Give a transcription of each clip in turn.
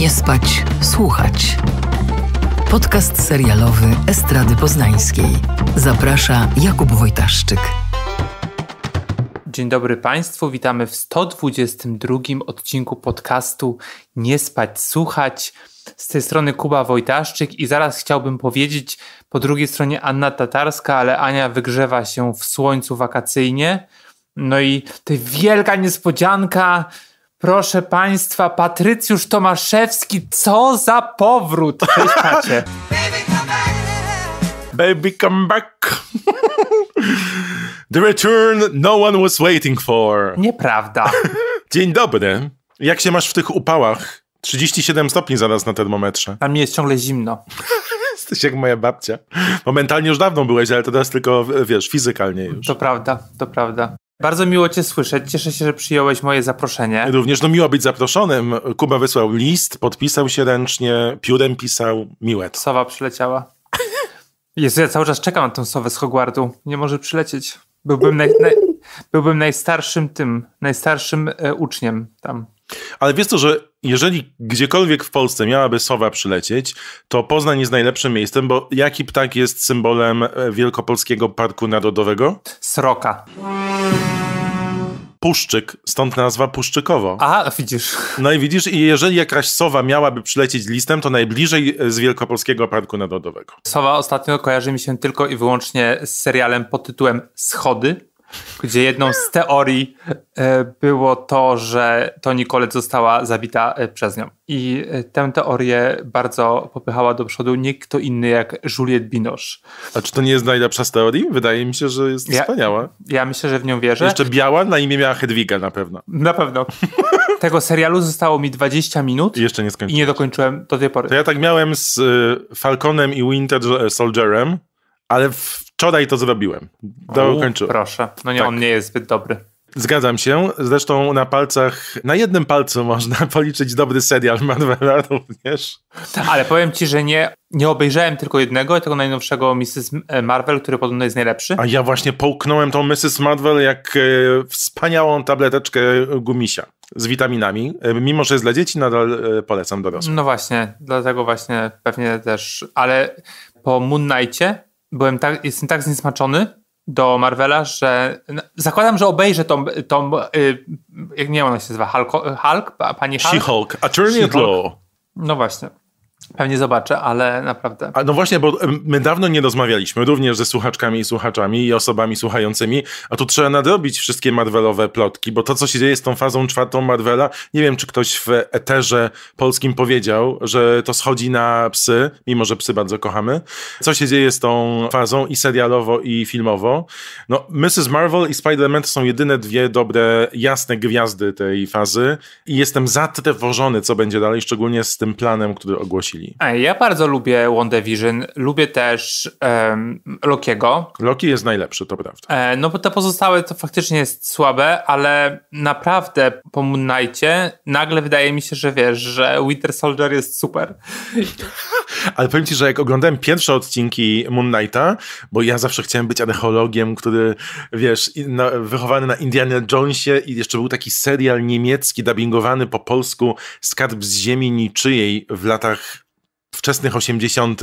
Nie spać, słuchać. Podcast serialowy Estrady Poznańskiej. Zaprasza Jakub Wojtaszczyk. Dzień dobry Państwu, witamy w 122 odcinku podcastu Nie spać, słuchać. Z tej strony Kuba Wojtaszczyk i zaraz chciałbym powiedzieć po drugiej stronie Anna Tatarska, ale Ania wygrzewa się w słońcu wakacyjnie. No i to wielka niespodzianka, Proszę Państwa, Patrycjusz Tomaszewski, co za powrót! Cześć, Pacie. Baby, come back! The return no one was waiting for. Nieprawda. Dzień dobry. Jak się masz w tych upałach? 37 stopni zaraz na termometrze. A mi jest ciągle zimno. Jesteś jak moja babcia. Momentalnie już dawno byłeś, ale teraz tylko, wiesz, fizykalnie już. To prawda, to prawda. Bardzo miło Cię słyszeć. Cieszę się, że przyjąłeś moje zaproszenie. Również no miło być zaproszonym. Kuba wysłał list, podpisał się ręcznie, piórem pisał miłe. Sowa przyleciała. Jezu, ja cały czas czekam na tą sowę z Hogwartu. Nie może przylecieć. Byłbym, naj, naj, byłbym najstarszym tym, najstarszym e, uczniem tam. Ale wiesz to, że jeżeli gdziekolwiek w Polsce miałaby sowa przylecieć, to Poznań jest najlepszym miejscem, bo jaki ptak jest symbolem e, Wielkopolskiego Parku Narodowego? Sroka. Puszczyk, stąd nazwa Puszczykowo. A, widzisz. No i widzisz, i jeżeli jakaś sowa miałaby przylecieć listem, to najbliżej e, z Wielkopolskiego Parku Narodowego. Sowa ostatnio kojarzy mi się tylko i wyłącznie z serialem pod tytułem Schody, gdzie jedną z teorii e, było to, że to Nicolette została zabita e, przez nią. I e, tę teorię bardzo popychała do przodu nikt kto inny jak Juliette Binoche. A czy to nie jest najlepsza z teorii? Wydaje mi się, że jest ja, wspaniała. Ja myślę, że w nią wierzę. Jeszcze biała, na imię miała Hedwiga na pewno. Na pewno. Tego serialu zostało mi 20 minut. I jeszcze nie skończyłem. I nie dokończyłem do tej pory. To ja tak miałem z y, Falconem i Winter Soldierem, ale w Wczoraj to zrobiłem. końca. Proszę. No nie, tak. on nie jest zbyt dobry. Zgadzam się. Zresztą na palcach, na jednym palcu można policzyć dobry serial Marvela również. Ale powiem ci, że nie, nie obejrzałem tylko jednego, tego najnowszego Mrs. E, Marvel, który podobno jest najlepszy. A ja właśnie połknąłem tą Mrs. Marvel jak e, wspaniałą tableteczkę gumisia z witaminami. E, mimo, że jest dla dzieci, nadal polecam dorosłym. No właśnie, dlatego właśnie pewnie też. Ale po Moon Knightie byłem tak, jestem tak zniesmaczony do Marvela, że no, zakładam, że obejrzę tą, tą y, jak nie wiem, ona się nazywa, Hulk, Hulk pani Hulk? She-Hulk, Attorney She at Law. No właśnie. Pewnie zobaczę, ale naprawdę. A no właśnie, bo my dawno nie rozmawialiśmy również ze słuchaczkami i słuchaczami i osobami słuchającymi, a tu trzeba nadrobić wszystkie Marvelowe plotki, bo to, co się dzieje z tą fazą czwartą Marvela, nie wiem, czy ktoś w eterze polskim powiedział, że to schodzi na psy, mimo że psy bardzo kochamy. Co się dzieje z tą fazą i serialowo, i filmowo? No, Mrs. Marvel i Spider-Man to są jedyne dwie dobre, jasne gwiazdy tej fazy i jestem zatrwożony, co będzie dalej, szczególnie z tym planem, który ogłosili. Ja bardzo lubię WandaVision, lubię też um, Lokiego. Loki jest najlepszy, to prawda. E, no bo te pozostałe to faktycznie jest słabe, ale naprawdę po Moon Knightie nagle wydaje mi się, że wiesz, że Winter Soldier jest super. ale powiem ci, że jak oglądałem pierwsze odcinki Moon Knighta, bo ja zawsze chciałem być archeologiem, który wiesz, na, wychowany na Indiana Jonesie i jeszcze był taki serial niemiecki dubbingowany po polsku Skarb z ziemi niczyjej w latach wczesnych 80.,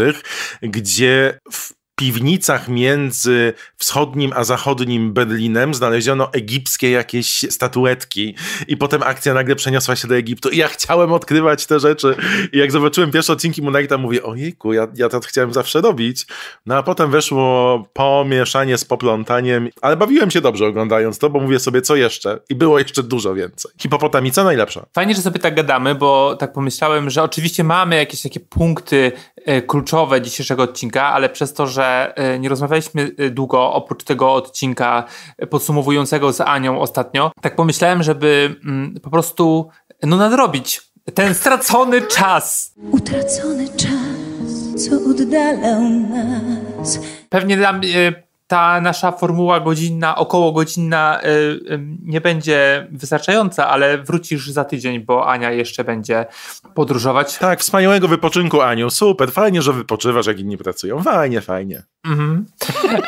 gdzie w piwnicach między wschodnim a zachodnim Berlinem znaleziono egipskie jakieś statuetki i potem akcja nagle przeniosła się do Egiptu i ja chciałem odkrywać te rzeczy i jak zobaczyłem pierwsze odcinki Moonlighta mówię ojejku, ja, ja to chciałem zawsze robić no a potem weszło pomieszanie z poplątaniem, ale bawiłem się dobrze oglądając to, bo mówię sobie co jeszcze i było jeszcze dużo więcej. Hipopotamica najlepsza. Fajnie, że sobie tak gadamy, bo tak pomyślałem, że oczywiście mamy jakieś takie punkty e, kluczowe dzisiejszego odcinka, ale przez to, że że y, nie rozmawialiśmy y, długo, oprócz tego odcinka podsumowującego z Anią ostatnio. Tak pomyślałem, żeby mm, po prostu no, nadrobić ten stracony czas. Utracony czas, co oddalał nas. Pewnie dla mnie ta nasza formuła godzinna, około godzinna y, y, nie będzie wystarczająca, ale wrócisz za tydzień, bo Ania jeszcze będzie podróżować. Tak, wspaniałego wypoczynku, Aniu. Super, fajnie, że wypoczywasz, jak inni pracują. Fajnie, fajnie. Mm -hmm.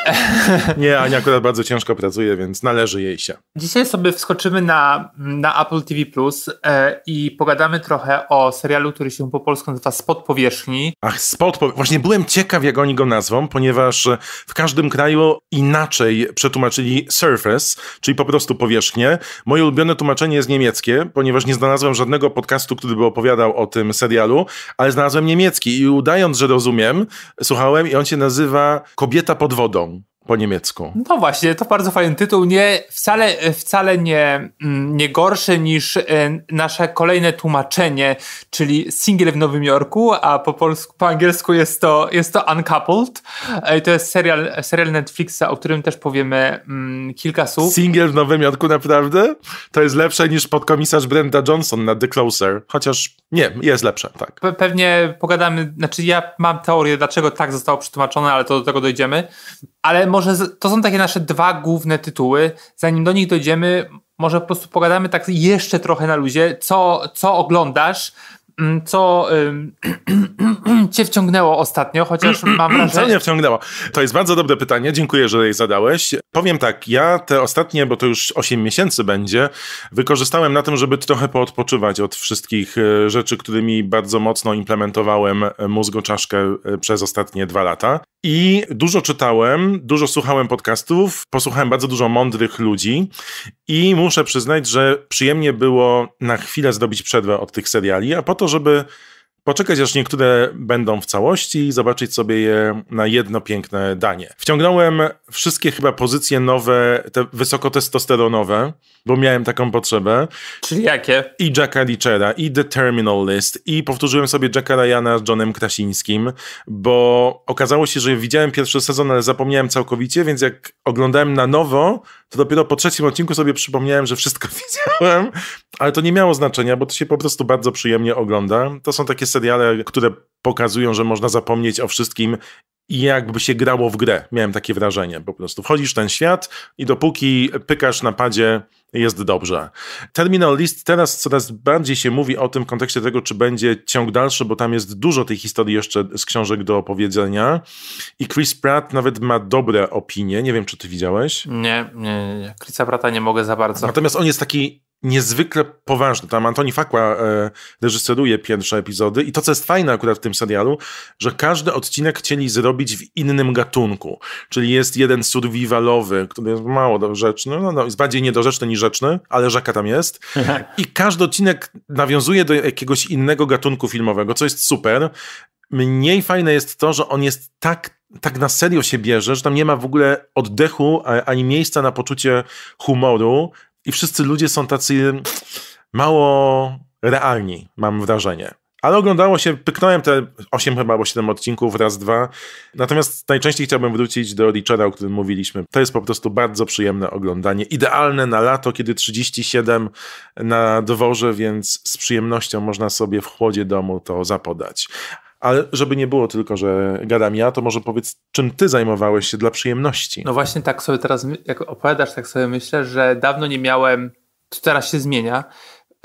nie, Ania akurat bardzo ciężko pracuje, więc należy jej się. Dzisiaj sobie wskoczymy na, na Apple TV Plus y, i pogadamy trochę o serialu, który się po polsku nazywa Spod Powierzchni. Ach, Spod Powierzchni. Właśnie byłem ciekaw, jak oni go nazwą, ponieważ w każdym kraju inaczej przetłumaczyli surface, czyli po prostu powierzchnię. Moje ulubione tłumaczenie jest niemieckie, ponieważ nie znalazłem żadnego podcastu, który by opowiadał o tym serialu, ale znalazłem niemiecki i udając, że rozumiem, słuchałem i on się nazywa Kobieta pod wodą po niemiecku. No właśnie, to bardzo fajny tytuł. Nie, wcale wcale nie, mm, nie gorszy niż y, nasze kolejne tłumaczenie, czyli Single w Nowym Jorku, a po, polsku, po angielsku jest to, jest to Uncoupled. E, to jest serial, serial Netflixa, o którym też powiemy mm, kilka słów. Single w Nowym Jorku naprawdę? To jest lepsze niż podkomisarz Brenda Johnson na The Closer. Chociaż nie, jest lepsze, tak. Pe pewnie pogadamy, znaczy ja mam teorię, dlaczego tak zostało przetłumaczone, ale to do tego dojdziemy ale może to są takie nasze dwa główne tytuły. Zanim do nich dojdziemy, może po prostu pogadamy tak jeszcze trochę na luzie, co, co oglądasz, Mm, co cię wciągnęło ostatnio, chociaż mam wrażenie... Co mnie wciągnęło? To jest bardzo dobre pytanie, dziękuję, że je zadałeś. Powiem tak, ja te ostatnie, bo to już 8 miesięcy będzie, wykorzystałem na tym, żeby trochę poodpoczywać od wszystkich e, rzeczy, którymi bardzo mocno implementowałem e, mózgoczaszkę e, przez ostatnie dwa lata. I dużo czytałem, dużo słuchałem podcastów, posłuchałem bardzo dużo mądrych ludzi i muszę przyznać, że przyjemnie było na chwilę zrobić przerwę od tych seriali, a po to, żeby poczekać aż niektóre będą w całości i zobaczyć sobie je na jedno piękne danie. Wciągnąłem wszystkie chyba pozycje nowe, te wysokotestosteronowe, bo miałem taką potrzebę. Czyli jakie? I Jacka Lichera, i The Terminal List, i powtórzyłem sobie Jacka Ryana z Johnem Krasińskim, bo okazało się, że widziałem pierwszy sezon, ale zapomniałem całkowicie, więc jak oglądałem na nowo, to dopiero po trzecim odcinku sobie przypomniałem, że wszystko widziałem, ale to nie miało znaczenia, bo to się po prostu bardzo przyjemnie ogląda. To są takie seriale, które pokazują, że można zapomnieć o wszystkim i jakby się grało w grę. Miałem takie wrażenie. Po prostu wchodzisz w ten świat i dopóki pykasz na padzie jest dobrze. Terminal List teraz coraz bardziej się mówi o tym w kontekście tego, czy będzie ciąg dalszy, bo tam jest dużo tej historii jeszcze z książek do opowiedzenia i Chris Pratt nawet ma dobre opinie. Nie wiem, czy ty widziałeś. Nie, nie, nie. Chrisa Pratta nie mogę za bardzo. Natomiast on jest taki niezwykle poważny. Tam Antoni Fakła e, reżyseruje pierwsze epizody i to, co jest fajne akurat w tym serialu, że każdy odcinek chcieli zrobić w innym gatunku. Czyli jest jeden survivalowy, który jest mało dorzeczny, no, no, jest bardziej niedorzeczny niż rzeczny, ale rzeka tam jest. Tak. I każdy odcinek nawiązuje do jakiegoś innego gatunku filmowego, co jest super. Mniej fajne jest to, że on jest tak tak na serio się bierze, że tam nie ma w ogóle oddechu ani miejsca na poczucie humoru, i wszyscy ludzie są tacy mm, mało realni, mam wrażenie. Ale oglądało się, pyknąłem te 8 chyba albo 7 odcinków raz, dwa. Natomiast najczęściej chciałbym wrócić do Richarda, o którym mówiliśmy. To jest po prostu bardzo przyjemne oglądanie. Idealne na lato, kiedy 37 na dworze, więc z przyjemnością można sobie w chłodzie domu to zapodać. Ale żeby nie było tylko, że gadam ja, to może powiedz, czym ty zajmowałeś się dla przyjemności? No właśnie tak sobie teraz, jak opowiadasz, tak sobie myślę, że dawno nie miałem, to teraz się zmienia,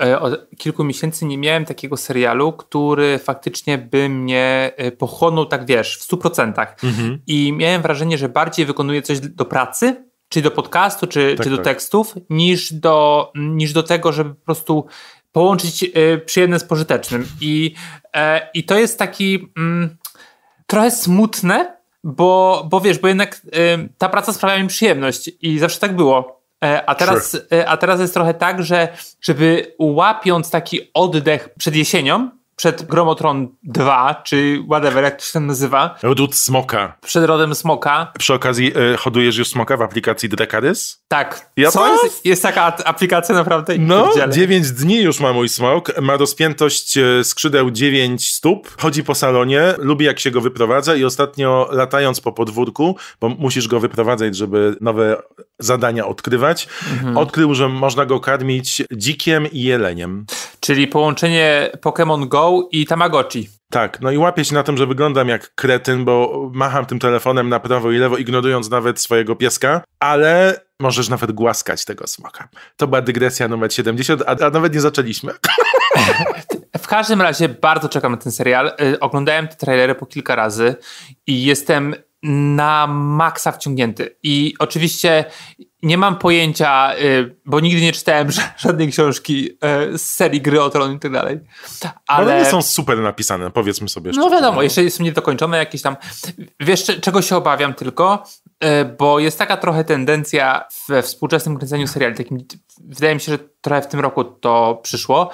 e, od kilku miesięcy nie miałem takiego serialu, który faktycznie by mnie e, pochłonął, tak wiesz, w 100%. Mhm. I miałem wrażenie, że bardziej wykonuję coś do pracy, czyli do podcastu, czy, tak, czy do tak. tekstów, niż do, niż do tego, żeby po prostu połączyć e, przyjemne z pożytecznym. I, e, i to jest taki mm, trochę smutne, bo, bo wiesz, bo jednak e, ta praca sprawia mi przyjemność i zawsze tak było. A teraz, a teraz jest trochę tak, że żeby łapiąc taki oddech przed jesienią, przed Gromotron 2, czy whatever, jak to się tam nazywa. Rodut Smoka. Przed rodem Smoka. Przy okazji y, hodujesz już Smoka w aplikacji Dekadys? Tak. Ja Co? Jest, jest taka aplikacja naprawdę No, 9 dni już ma mój Smok. Ma rozpiętość e, skrzydeł 9 stóp. Chodzi po salonie, lubi jak się go wyprowadza i ostatnio latając po podwórku, bo musisz go wyprowadzać, żeby nowe zadania odkrywać, mhm. odkrył, że można go karmić dzikiem i jeleniem. Czyli połączenie Pokémon Go i Tamagotchi. Tak, no i łapię się na tym, że wyglądam jak kretyn, bo macham tym telefonem na prawo i lewo, ignorując nawet swojego pieska, ale możesz nawet głaskać tego smoka. To była dygresja numer 70, a, a nawet nie zaczęliśmy. W każdym razie bardzo czekam na ten serial. Y, oglądałem te trailery po kilka razy i jestem na maksa wciągnięty. I oczywiście nie mam pojęcia, y, bo nigdy nie czytałem żadnej książki y, z serii gry o tron i tak dalej. No ale nie są super napisane, powiedzmy sobie. No szczerze. No wiadomo, jeszcze są niedokończone jakieś tam. Wiesz, czego się obawiam tylko? Y, bo jest taka trochę tendencja we współczesnym kręceniu seriali, takim, wydaje mi się, że trochę w tym roku to przyszło,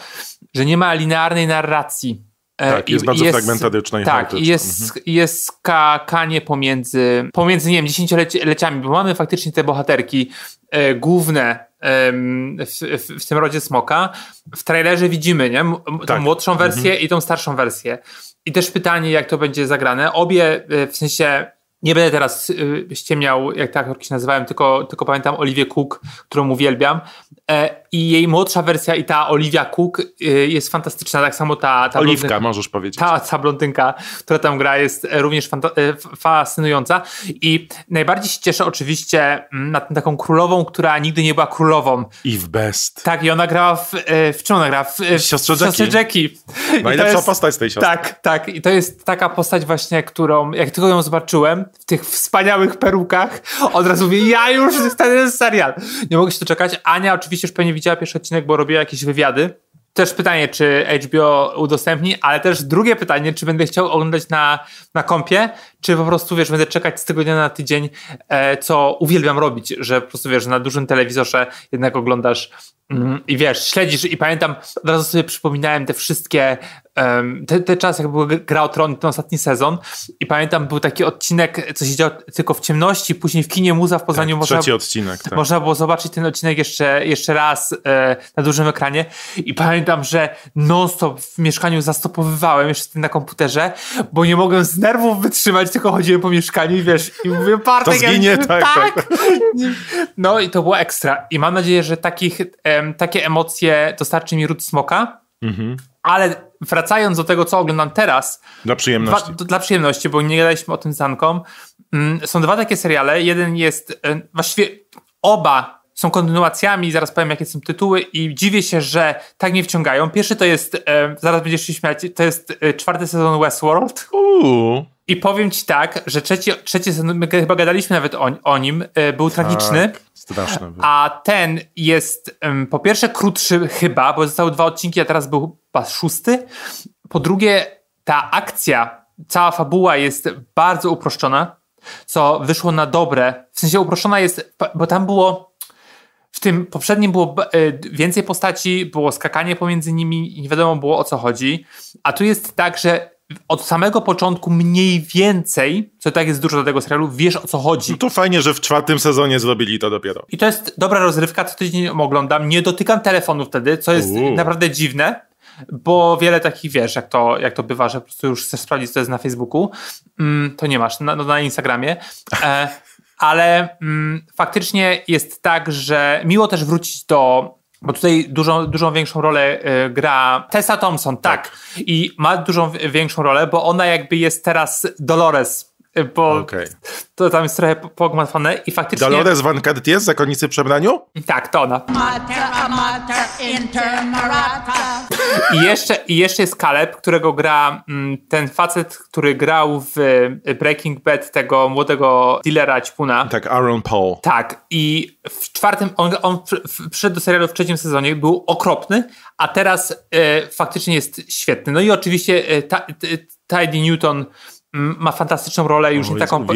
że nie ma linearnej narracji E, tak, jest I, bardzo jest, fragmentaryczna i Tak, jest, mhm. jest skakanie pomiędzy, pomiędzy, nie wiem, dziesięcioleciami, bo mamy faktycznie te bohaterki e, główne e, w, w, w, tym rodzie Smoka. W trailerze widzimy, nie? M tak. Tą młodszą mhm. wersję mhm. i tą starszą wersję. I też pytanie, jak to będzie zagrane. Obie, e, w sensie nie będę teraz y, ściemniał, jak tak aktorki się nazywałem, tylko, tylko pamiętam Oliwie Cook, którą uwielbiam. E, I jej młodsza wersja i ta Olivia Cook e, jest fantastyczna, tak samo ta... ta Oliwka, blondynka, możesz powiedzieć. Ta, ta blondynka, która tam gra jest również e, fascynująca i najbardziej się cieszę oczywiście mm, na taką królową, która nigdy nie była królową. Eve Best. Tak, i ona grała w... w czym ona gra? W, w Siostrze Jackie. Siostrze Jackie. Najlepsza jest, postać z tej siostry. Tak, tak. I to jest taka postać właśnie, którą jak tylko ją zobaczyłem w tych wspaniałych perukach, od razu mówię, ja już ten serial. Nie mogę się doczekać. Ania oczywiście oczywiście już pewnie widziała pierwszy odcinek, bo robiła jakieś wywiady. Też pytanie, czy HBO udostępni, ale też drugie pytanie, czy będę chciał oglądać na, na kompie, czy po prostu, wiesz, będę czekać z tygodnia na tydzień, e, co uwielbiam robić, że po prostu, wiesz, na dużym telewizorze jednak oglądasz Mhm. I wiesz, śledzisz i pamiętam, od razu sobie przypominałem te wszystkie, um, te, te czasy, jak był Gra o Tron, ten ostatni sezon i pamiętam, był taki odcinek, co się działo tylko w ciemności, później w kinie Muza w Poznaniu tak, można, trzeci odcinek, tak. można było zobaczyć ten odcinek jeszcze, jeszcze raz e, na dużym ekranie i pamiętam, że non-stop w mieszkaniu zastopowywałem jeszcze na komputerze, bo nie mogłem z nerwów wytrzymać, tylko chodziłem po mieszkaniu i wiesz, i mówię, Bartek, to zginie, ja, tak, tak, tak, No i to było ekstra i mam nadzieję, że takich... E, takie emocje dostarczy mi Ród Smoka, mhm. ale wracając do tego, co oglądam teraz. Dla przyjemności. Dwa, dla przyjemności, bo nie gadaliśmy o tym z Anką. Mm, są dwa takie seriale. Jeden jest, um, właściwie oba są kontynuacjami, zaraz powiem jakie są tytuły i dziwię się, że tak mnie wciągają. Pierwszy to jest, e, zaraz będziesz się śmiać, to jest e, czwarty sezon Westworld. Uuu. I powiem ci tak, że trzeci, trzeci sezon, my chyba gadaliśmy nawet o, o nim, e, był tak, tragiczny. Straszny był. A ten jest po pierwsze krótszy chyba, bo zostały dwa odcinki, a teraz był chyba szósty. Po drugie ta akcja, cała fabuła jest bardzo uproszczona, co wyszło na dobre. W sensie uproszczona jest, bo tam było w tym poprzednim było e, więcej postaci, było skakanie pomiędzy nimi i nie wiadomo było o co chodzi. A tu jest tak, że od samego początku mniej więcej, co tak jest dużo do tego serialu, wiesz o co chodzi. No to fajnie, że w czwartym sezonie zrobili to dopiero. I to jest dobra rozrywka, co tydzień oglądam, nie dotykam telefonu wtedy, co jest Uuu. naprawdę dziwne, bo wiele takich, wiesz, jak to, jak to bywa, że po prostu już chcesz sprawdzić, co jest na Facebooku, mm, to nie masz, na, no, na Instagramie. E, ale mm, faktycznie jest tak, że miło też wrócić do bo tutaj dużą, dużą większą rolę y, gra Tessa Thompson, tak. tak. I ma dużą większą rolę, bo ona jakby jest teraz Dolores bo okay. to tam jest trochę pogmatwane i faktycznie... Dolores Van Kert jest zakonnicy przebraniu? Tak, to ona. I jeszcze, I jeszcze jest Caleb, którego gra mm, ten facet, który grał w y, Breaking Bad tego młodego dealera Ćpuna. Tak, Aaron Paul. Tak, i w czwartym, on, on przyszedł do serialu w trzecim sezonie, był okropny, a teraz e, faktycznie jest świetny. No i oczywiście e, ta, e, Tidy Newton ma fantastyczną rolę, już no, nie, taką,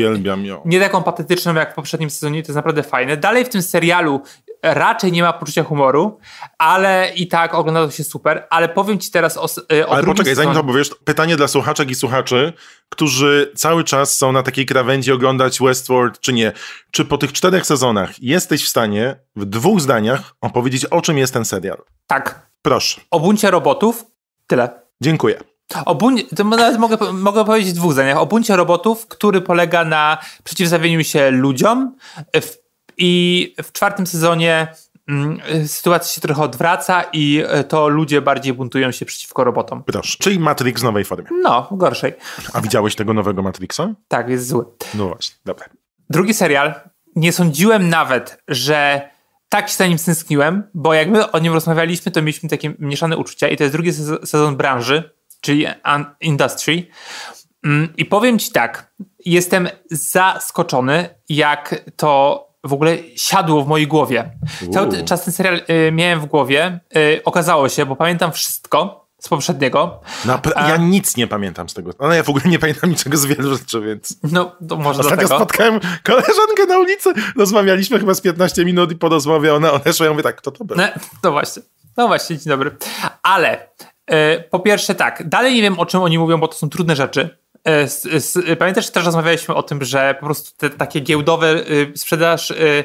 nie taką patetyczną jak w poprzednim sezonie, to jest naprawdę fajne. Dalej w tym serialu e, raczej nie ma poczucia humoru, ale i tak ogląda to się super, ale powiem ci teraz o, e, o Ale poczekaj, zanim to powiesz, pytanie dla słuchaczek i słuchaczy, którzy cały czas są na takiej krawędzi oglądać Westworld czy nie. Czy po tych czterech sezonach jesteś w stanie w dwóch zdaniach opowiedzieć, o czym jest ten serial? Tak. Proszę. O buncie robotów, tyle. Dziękuję. O buń, to nawet mogę, mogę powiedzieć w dwóch zdaniach. O buncie robotów, który polega na przeciwstawieniu się ludziom w, i w czwartym sezonie mm, sytuacja się trochę odwraca i e, to ludzie bardziej buntują się przeciwko robotom. Proszę, czyli Matrix w nowej formie. No, gorszej. A widziałeś tego nowego Matrixa? Tak, jest zły. No właśnie, dobra. Drugi serial. Nie sądziłem nawet, że tak się za nim stęskniłem, bo jak my o nim rozmawialiśmy, to mieliśmy takie mieszane uczucia i to jest drugi sezon branży, czyli Industry. Mm, I powiem Ci tak, jestem zaskoczony, jak to w ogóle siadło w mojej głowie. Uuu. Cały czas ten serial y, miałem w głowie. Y, okazało się, bo pamiętam wszystko z poprzedniego. Napra- a... Ja nic nie pamiętam z tego. No ja w ogóle nie pamiętam niczego z wielu rzeczy, więc... No, to może Ostatnio tego. spotkałem koleżankę na ulicy, rozmawialiśmy chyba z 15 minut i po rozmowie ona odeszła, ja mówię tak, kto to był? No, no właśnie, no właśnie, dzień dobry. Ale E, po pierwsze tak, dalej nie wiem o czym oni mówią, bo to są trudne rzeczy. E, pamiętasz, że też rozmawialiśmy o tym, że po prostu te takie giełdowe y, sprzedaż y,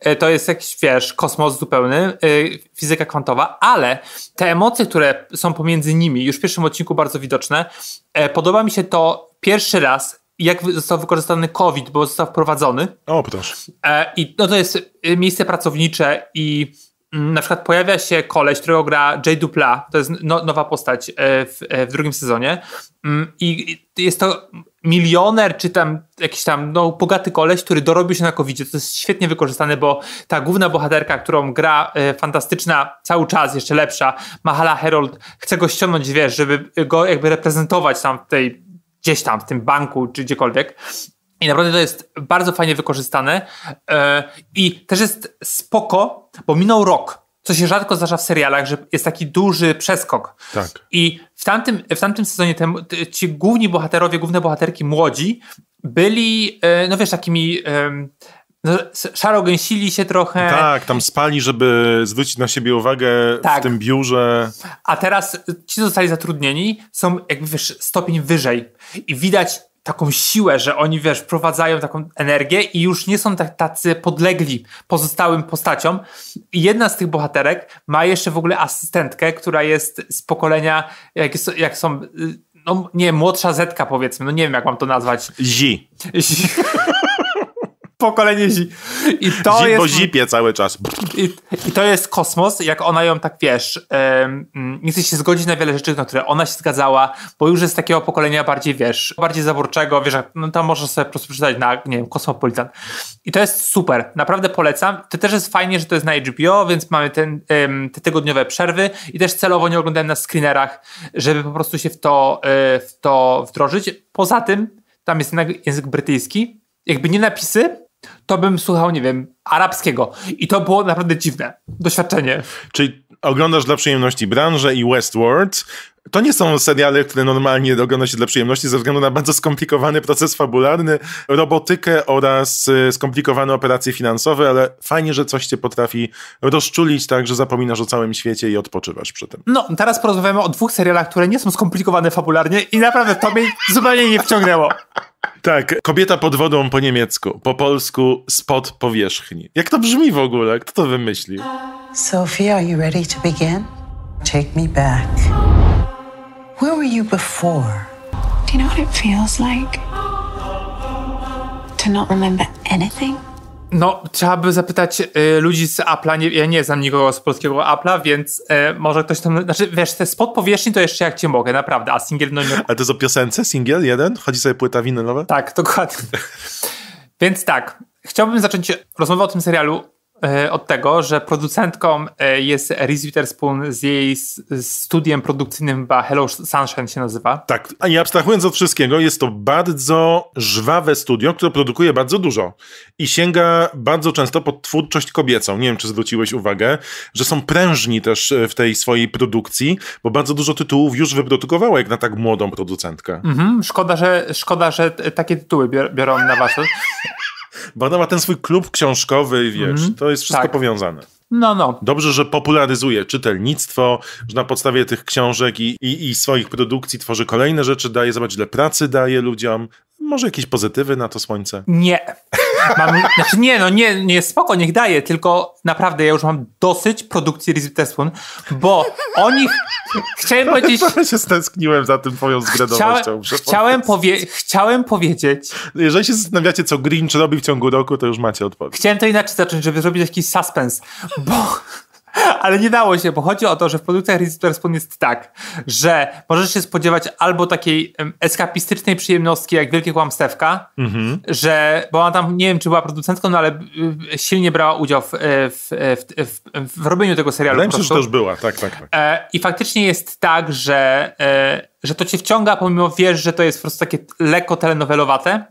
e, to jest jakiś, wiesz, kosmos zupełny, y, fizyka kwantowa, ale te emocje, które są pomiędzy nimi, już w pierwszym odcinku bardzo widoczne, podoba mi się to pierwszy raz, jak został wykorzystany COVID, bo został wprowadzony. O, proszę. I no to jest miejsce pracownicze i na przykład pojawia się koleś, którego gra Jay Dupla, to jest no, nowa postać e, w, e, w, drugim sezonie mm, i jest to milioner, czy tam jakiś tam no, bogaty koleś, który dorobił się na covid To jest świetnie wykorzystane, bo ta główna bohaterka, którą gra e, fantastyczna, cały czas jeszcze lepsza, Mahala Herold, chce go ściągnąć, wiesz, żeby go jakby reprezentować tam w tej gdzieś tam, w tym banku, czy gdziekolwiek i naprawdę to jest bardzo fajnie wykorzystane. E, I też jest spoko, bo minął rok, co się rzadko zdarza w serialach, że jest taki duży przeskok. Tak. I w tamtym, w tamtym sezonie te, ci główni bohaterowie, główne bohaterki młodzi byli, e, no wiesz, takimi no, szaro gęsili się trochę. Tak, tam spali, żeby zwrócić na siebie uwagę tak. w tym biurze. A teraz ci, co zostali zatrudnieni, są jakby wiesz, stopień wyżej. I widać taką siłę, że oni, wiesz, wprowadzają taką energię i już nie są tak, tacy podlegli pozostałym postaciom. I jedna z tych bohaterek ma jeszcze w ogóle asystentkę, która jest z pokolenia, jak, jest, jak są, y, no nie młodsza Zetka powiedzmy, no nie wiem jak mam to nazwać. Zi. Zi. pokolenie zi. I to Zip, jest. Bo zipie cały czas. I, I, to jest kosmos, jak ona ją tak wiesz. Ym, mm, nie chce się zgodzić na wiele rzeczy, na które ona się zgadzała, bo już jest takiego pokolenia bardziej wiesz, bardziej zaborczego, wiesz, no tam możesz sobie po prostu przeczytać na, nie wiem, Kosmopolitan. I to jest super, naprawdę polecam. To też jest fajnie, że to jest na HBO, więc mamy ten, te tygodniowe przerwy i też celowo nie oglądałem na screenerach, żeby po prostu się w to, e, w to wdrożyć. Poza tym, tam jest język brytyjski, jakby nie napisy, to bym słuchał, nie wiem, arabskiego. I to było naprawdę dziwne doświadczenie. Czyli oglądasz dla przyjemności branżę i Westworld. To nie są seriale, które normalnie ogląda się dla przyjemności ze względu na bardzo skomplikowany proces fabularny, robotykę oraz y, skomplikowane operacje finansowe, ale fajnie, że coś cię potrafi rozczulić tak, że zapominasz o całym świecie i odpoczywasz przy tym. No, teraz porozmawiamy o dwóch serialach, które nie są skomplikowane fabularnie i naprawdę to mnie zupełnie nie wciągnęło. Tak, kobieta pod wodą po niemiecku, po polsku spod powierzchni. Jak to brzmi w ogóle? Kto to wymyślił? Sophie, are you ready to begin? Take me back. Where were you before? Do you know what it feels like? To not remember anything? No, trzeba by zapytać y, ludzi z Apple'a. Nie, ja nie znam nikogo z polskiego Apple'a, więc y, może ktoś tam. Znaczy, wiesz, te spod powierzchni to jeszcze jak cię mogę, naprawdę, a singiel no nie. Ale to jest o piosence? Singiel jeden? Chodzi sobie płyta winylowa? Tak, dokładnie. więc tak, chciałbym zacząć rozmowę o tym serialu E, od tego, że producentką e, jest Reese Witherspoon z jej studiem produkcyjnym chyba Hello Sunshine się nazywa. Tak, a nie abstrahując od wszystkiego, jest to bardzo żwawe studio, które produkuje bardzo dużo i sięga bardzo często pod twórczość kobiecą. Nie wiem, czy zwróciłeś uwagę, że są prężni też e, w tej swojej produkcji, bo bardzo dużo tytułów już wyprodukowała jak na tak młodą producentkę. Mhm, szkoda, że, szkoda, że takie tytuły biorą na wasze ona ma ten swój klub książkowy, wiesz, mm to jest wszystko tak. powiązane. No, no. Dobrze, że popularyzuje czytelnictwo, że na podstawie tych książek i, i, i swoich produkcji tworzy kolejne rzeczy, daje, zobaczyć, ile pracy daje ludziom, może jakieś pozytywy na to słońce? Nie. Mam, znaczy nie, no nie, nie, spoko, niech daje, tylko naprawdę ja już mam dosyć produkcji Reese Witherspoon, bo oni... Chciałem powiedzieć... Ja się stęskniłem za tym twoją zgredowością. Chciałem, powie... chciałem powiedzieć... Jeżeli się zastanawiacie, co Grinch robi w ciągu roku, to już macie odpowiedź. Chciałem to inaczej zacząć, żeby zrobić jakiś suspens, bo... Ale nie dało się, bo chodzi o to, że w produkcjach Reese Witherspoon jest tak, że możesz się spodziewać albo takiej eskapistycznej przyjemności, jak Wielkie Kłamstewka, mm-hmm. że, bo ona tam, nie wiem czy była producentką, no ale y, silnie brała udział e, e, w, w, w, w robieniu tego serialu. Wydaje że też była, tak, tak. tak. E, I faktycznie jest tak, że, że to cię wciąga, pomimo wiesz, że to jest po prostu takie lekko telenovelowate.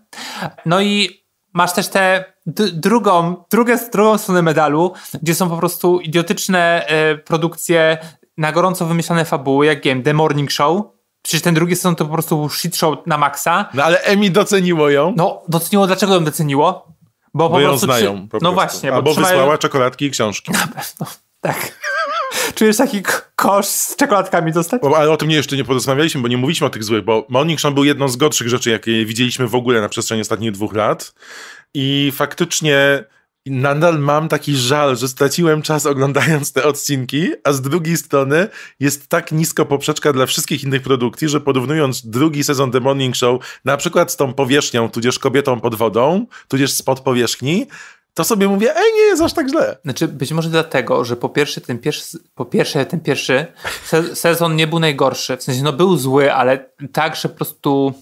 No i masz też tę te drugą, drugą, drugą stronę medalu, gdzie są po prostu idiotyczne e, produkcje, na gorąco wymyślane fabuły, jak wiem, The Morning Show. Przecież ten drugi sezon to po prostu shit show na maksa. No ale Emi doceniło ją. No, doceniło, dlaczego ją doceniło? Bo, bo po ją znają. Po no właśnie. Albo bo trzymają... wysłała czekoladki i książki. Na pewno, tak. Czujesz taki kosz z czekoladkami dostać? O, ale o tym nie, jeszcze nie porozmawialiśmy, bo nie mówiliśmy o tych złych, bo Morning Show był jedną z gorszych rzeczy, jakie widzieliśmy w ogóle na przestrzeni ostatnich dwóch lat. I faktycznie nadal mam taki żal, że straciłem czas oglądając te odcinki, a z drugiej strony jest tak nisko poprzeczka dla wszystkich innych produkcji, że porównując drugi sezon The Morning Show na przykład z tą powierzchnią, tudzież kobietą pod wodą, tudzież spod powierzchni, to sobie mówię, ej, nie jest aż tak źle. Znaczy, być może dlatego, że po pierwsze ten pierwszy, po pierwsze, ten pierwszy sezon nie był najgorszy. W sensie, no był zły, ale tak, że po prostu,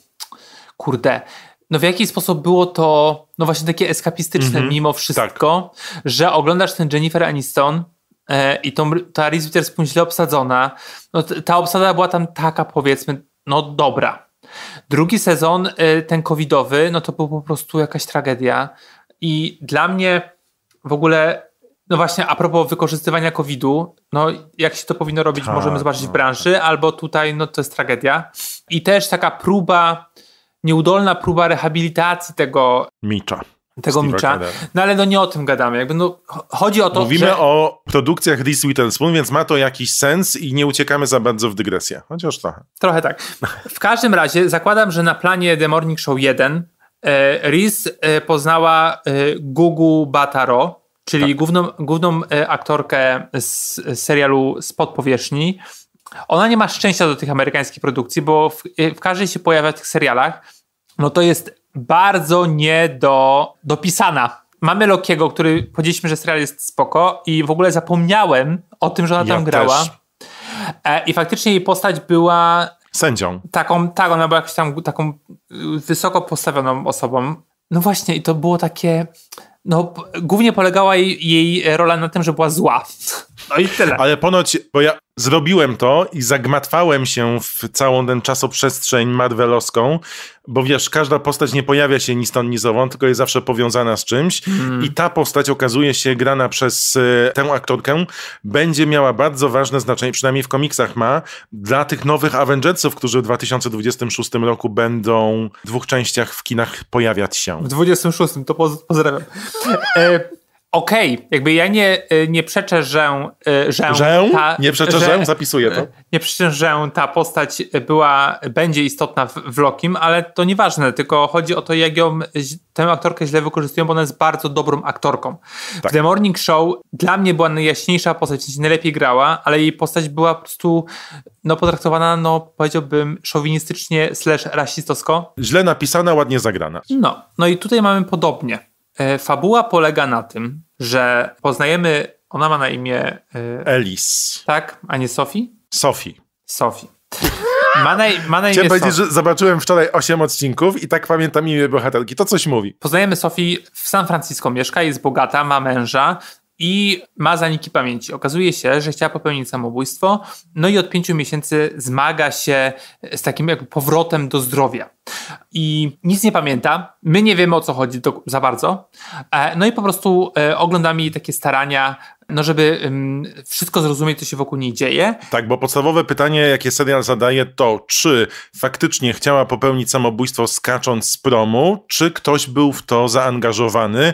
kurde, no w jaki sposób było to, no właśnie takie eskapistyczne mm -hmm. mimo tak. wszystko, tak. że oglądasz ten Jennifer Aniston e, i tą, ta Reese Witherspoon źle obsadzona. No, ta obsada była tam taka, powiedzmy, no dobra. Drugi sezon, e, ten covidowy, no to był po prostu jakaś tragedia. I dla mnie w ogóle, no właśnie, a propos wykorzystywania COVID-u, no jak się to powinno robić, tak, możemy zobaczyć no, w branży, tak. albo tutaj, no to jest tragedia. I też taka próba, nieudolna próba rehabilitacji tego. Micza tego Steve micza. No ale no nie o tym gadamy. Jakby no, chodzi o to, Mówimy że... o produkcjach This Spoon, więc ma to jakiś sens i nie uciekamy za bardzo w dygresję. Chociaż trochę. Tak. Trochę tak. W każdym razie zakładam, że na planie The Morning Show 1 E, Riz e, poznała e, Gugu Bataro, czyli tak. główną, główną aktorkę z serialu Spod Powierzchni. Ona nie ma szczęścia do tych amerykańskich produkcji, bo w, w każdej się pojawia w tych serialach, no to jest bardzo nie do, dopisana. Mamy Lokiego, który powiedzieliśmy, że serial jest spoko i w ogóle zapomniałem o tym, że ona ja tam grała. Też. I faktycznie jej postać była sędzią. Taką, tak, ona była jakąś tam taką y, wysoko postawioną osobą. No właśnie, i to było takie. No, głównie polegała jej, jej rola na tym, że była zła. No i tyle. Ale ponoć, bo ja zrobiłem to i zagmatwałem się w całą tę czasoprzestrzeń marvelowską, bo wiesz, każda postać nie pojawia się ni stąd, ni tylko jest zawsze powiązana z czymś mhm. i ta postać okazuje się grana przez y, tę aktorkę, będzie miała bardzo ważne znaczenie, przynajmniej w komiksach ma, dla tych nowych Avengersów, którzy w 2026 roku będą w dwóch częściach w kinach pojawiać się. W 26, to poz pozdrawiam. E Okej, okay. jakby ja nie, y, nie przeczę, że... Y, że? że? Ta, nie przeczę, że, że? Zapisuję to. Y, nie przeczę, że ta postać była, będzie istotna w, w Lokim, ale to nieważne, tylko chodzi o to, jak ją, tę aktorkę źle wykorzystują, bo ona jest bardzo dobrą aktorką. Tak. W The Morning Show dla mnie była najjaśniejsza postać, najlepiej grała, ale jej postać była po prostu no, potraktowana, no powiedziałbym, szowinistycznie slash rasistowsko. Źle napisana, ładnie zagrana. No, no i tutaj mamy podobnie. E, fabuła polega na tym, że poznajemy, ona ma na imię... E, Elis. Tak, a nie Sophie? Sophie. Sophie. Ma na, ma na Chciałem powiedzieć, że zobaczyłem wczoraj 8 odcinków i tak pamiętam imię bohaterki. To coś mówi. Poznajemy Sofii, w San Francisco mieszka, jest bogata, ma męża, i ma zaniki pamięci. Okazuje się, że chciała popełnić samobójstwo, no i od pięciu miesięcy zmaga się z takim jakby powrotem do zdrowia. I nic nie pamięta, my nie wiemy o co chodzi do, za bardzo, e, no i po prostu e, oglądamy jej takie starania, no żeby wszystko zrozumieć, co się wokół niej dzieje. Tak, bo podstawowe pytanie, jakie serial zadaje, to czy faktycznie chciała popełnić samobójstwo skacząc z promu, czy ktoś był w to zaangażowany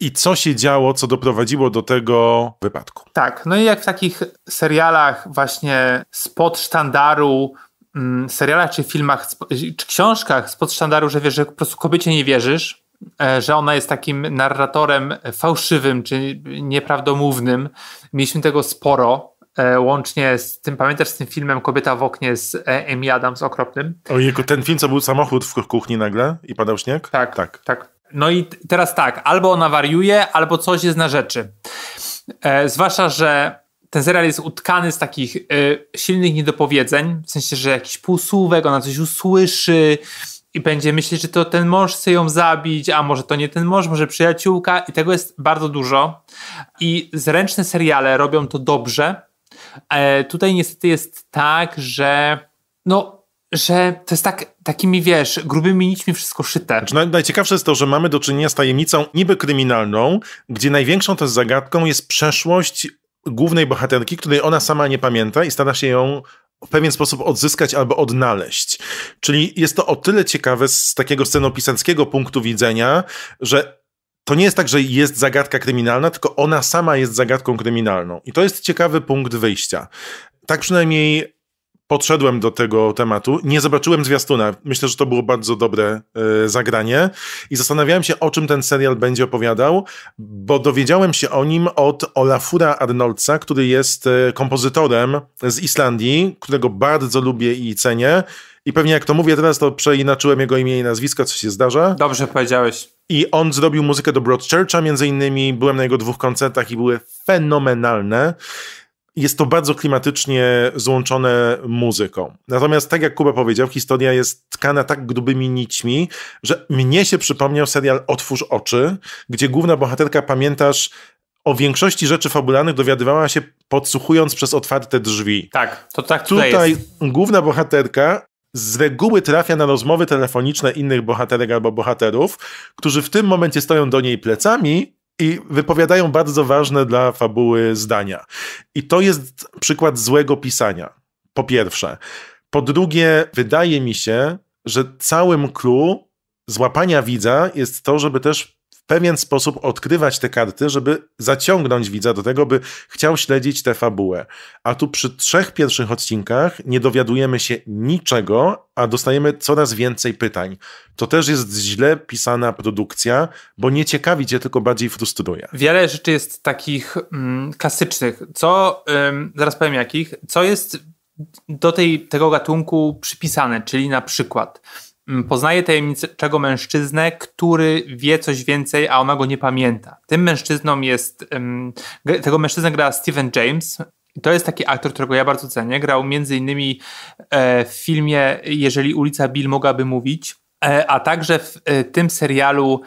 i co się działo, co doprowadziło do tego wypadku. Tak, no i jak w takich serialach właśnie spod sztandaru mm, serialach czy filmach, czy książkach spod sztandaru, że wiesz, że po prostu kobiecie nie wierzysz, e, że ona jest takim narratorem fałszywym czy nieprawdomównym. Mieliśmy tego sporo. E, łącznie z tym, pamiętasz z tym filmem Kobieta w oknie z e- Amy Adams okropnym. O jego ten film, co był samochód w kuchni nagle i padał śnieg? Tak, tak. tak. No i teraz tak, albo ona wariuje, albo coś jest na rzeczy. E, zwłaszcza, że ten serial jest utkany z takich e, silnych niedopowiedzeń, w sensie, że jakiś półsłówek, ona coś usłyszy i będzie myśleć, że to ten mąż chce ją zabić, a może to nie ten mąż, może przyjaciółka i tego jest bardzo dużo. I zręczne seriale robią to dobrze. E, tutaj niestety jest tak, że no że to jest tak, takimi, wiesz, grubymi nićmi wszystko szyte. Znaczy, naj, najciekawsze jest to, że mamy do czynienia z tajemnicą niby kryminalną, gdzie największą też zagadką jest przeszłość głównej bohaterki, której ona sama nie pamięta i stara się ją w pewien sposób odzyskać albo odnaleźć. Czyli jest to o tyle ciekawe z takiego scenopisanckiego punktu widzenia, że to nie jest tak, że jest zagadka kryminalna, tylko ona sama jest zagadką kryminalną. I to jest ciekawy punkt wyjścia. Tak przynajmniej podszedłem do tego tematu, nie zobaczyłem zwiastuna. Myślę, że to było bardzo dobre e, zagranie i zastanawiałem się, o czym ten serial będzie opowiadał, bo dowiedziałem się o nim od Olafura Arnoldsa, który jest e, kompozytorem z Islandii, którego bardzo lubię i cenię. I pewnie jak to mówię teraz, to przeinaczyłem jego imię i nazwisko, co się zdarza. Dobrze powiedziałeś. I on zrobił muzykę do Broadchurcha między innymi, byłem na jego dwóch koncertach i były fenomenalne jest to bardzo klimatycznie złączone muzyką. Natomiast, tak jak Kuba powiedział, historia jest tkana tak grubymi nićmi, że mnie się przypomniał serial Otwórz oczy, gdzie główna bohaterka, pamiętasz, o większości rzeczy fabularnych dowiadywała się podsłuchując przez otwarte drzwi. Tak, to tak tutaj, tutaj jest. główna bohaterka z reguły trafia na rozmowy telefoniczne innych bohaterek albo bohaterów, którzy w tym momencie stoją do niej plecami i wypowiadają bardzo ważne dla fabuły zdania. I to jest przykład złego pisania, po pierwsze. Po drugie, wydaje mi się, że całym clue złapania widza jest to, żeby też pewien sposób odkrywać te karty, żeby zaciągnąć widza do tego, by chciał śledzić tę fabułę. A tu przy trzech pierwszych odcinkach nie dowiadujemy się niczego, a dostajemy coraz więcej pytań. To też jest źle pisana produkcja, bo nie ciekawi cię, tylko bardziej frustruje. Wiele rzeczy jest takich mm, klasycznych, co, ym, zaraz powiem jakich, co jest do tej, tego gatunku przypisane, czyli na przykład Mm, poznaje tajemniczego mężczyznę, który wie coś więcej, a ona go nie pamięta. Tym mężczyzną jest, tego mężczyznę gra Steven James. To jest taki aktor, którego ja bardzo cenię. Grał między innymi e, w filmie Jeżeli ulica Bill mogłaby mówić, e, a także w e, tym serialu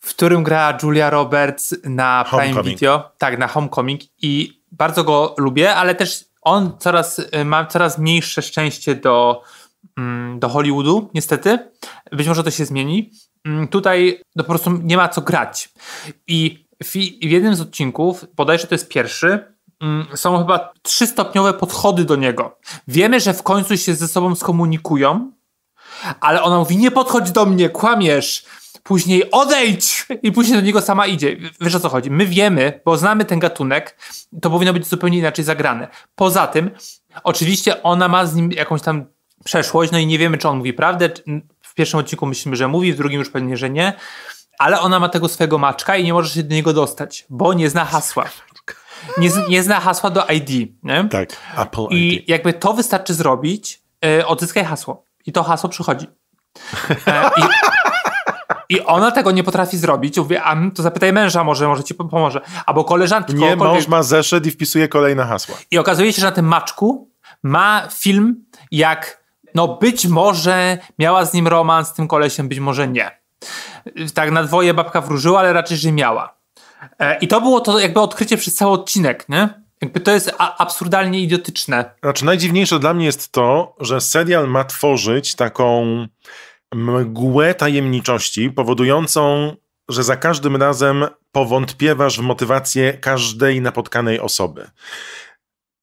w którym gra Julia Roberts na Homecoming. Prime Video, tak, na Homecoming i bardzo go lubię, ale też on coraz, ma coraz mniejsze szczęście do Mm, do Hollywoodu, niestety. Być może to się zmieni. Mm, tutaj no, po prostu nie ma co grać. I w, w jednym z odcinków, bodajże to jest pierwszy, mm, są chyba trzystopniowe podchody do niego. Wiemy, że w końcu się ze sobą skomunikują, ale ona mówi: Nie podchodź do mnie, kłamiesz. Później odejdź! I później do niego sama idzie. Wiesz o co chodzi? My wiemy, bo znamy ten gatunek, to powinno być zupełnie inaczej zagrane. Poza tym, oczywiście ona ma z nim jakąś tam przeszłość, no i nie wiemy, czy on mówi prawdę. W pierwszym odcinku myślimy, że mówi, w drugim już pewnie, że nie. Ale ona ma tego swojego maczka i nie może się do niego dostać, bo nie zna hasła. Nie, nie zna hasła do ID. Nie? Tak, Apple ID. I jakby to wystarczy zrobić, e, odzyskaj hasło. I to hasło przychodzi. E, i, I ona tego nie potrafi zrobić. Mówię, a mm, to zapytaj męża, może, może ci pomoże. Albo koleżanki. Nie, mąż ma zeszedł i wpisuje kolejne hasła. I okazuje się, że na tym maczku ma film, jak no być może miała z nim romans, z tym kolesiem, być może nie. Tak na dwoje babka wróżyła, ale raczej, że miała. E, I to było to jakby odkrycie przez cały odcinek, nie? Jakby to jest absurdalnie idiotyczne. Znaczy najdziwniejsze dla mnie jest to, że serial ma tworzyć taką mgłę tajemniczości powodującą, że za każdym razem powątpiewasz w motywację każdej napotkanej osoby.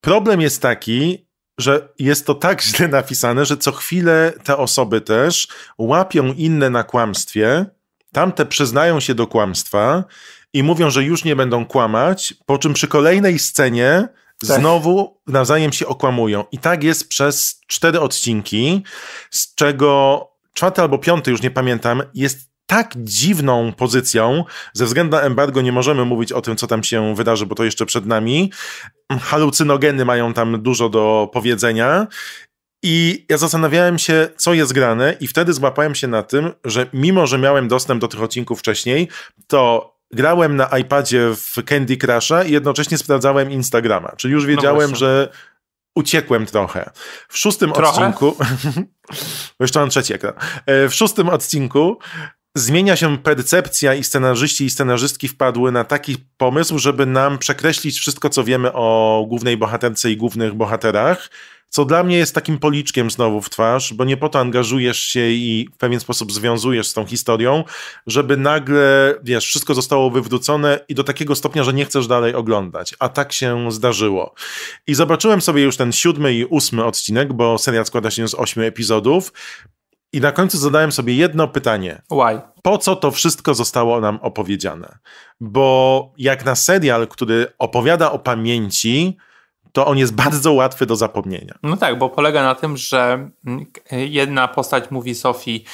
Problem jest taki, że jest to tak źle napisane, że co chwilę te osoby też łapią inne na kłamstwie, tamte przyznają się do kłamstwa i mówią, że już nie będą kłamać, po czym przy kolejnej scenie tak. znowu nawzajem się okłamują. I tak jest przez cztery odcinki, z czego czwarty albo piąty, już nie pamiętam, jest tak dziwną pozycją. Ze względu na embargo nie możemy mówić o tym, co tam się wydarzy, bo to jeszcze przed nami. Halucynogeny mają tam dużo do powiedzenia. I ja zastanawiałem się, co jest grane, i wtedy złapałem się na tym, że mimo, że miałem dostęp do tych odcinków wcześniej, to grałem na iPadzie w Candy Crusha i jednocześnie sprawdzałem Instagrama. Czyli już no wiedziałem, no że uciekłem trochę. W szóstym trochę? odcinku. jeszcze mam trzeci ekran. E, w szóstym odcinku zmienia się percepcja i scenarzyści i scenarzystki wpadły na taki pomysł, żeby nam przekreślić wszystko, co wiemy o głównej bohaterce i głównych bohaterach, co dla mnie jest takim policzkiem znowu w twarz, bo nie po to angażujesz się i w pewien sposób związujesz z tą historią, żeby nagle, wiesz, wszystko zostało wywrócone i do takiego stopnia, że nie chcesz dalej oglądać. A tak się zdarzyło. I zobaczyłem sobie już ten siódmy i ósmy odcinek, bo serial składa się z ośmiu epizodów. I na końcu zadałem sobie jedno pytanie. Why? Po co to wszystko zostało nam opowiedziane? Bo jak na serial, który opowiada o pamięci, to on jest bardzo łatwy do zapomnienia. No tak, bo polega na tym, że mm, jedna postać mówi Sofii,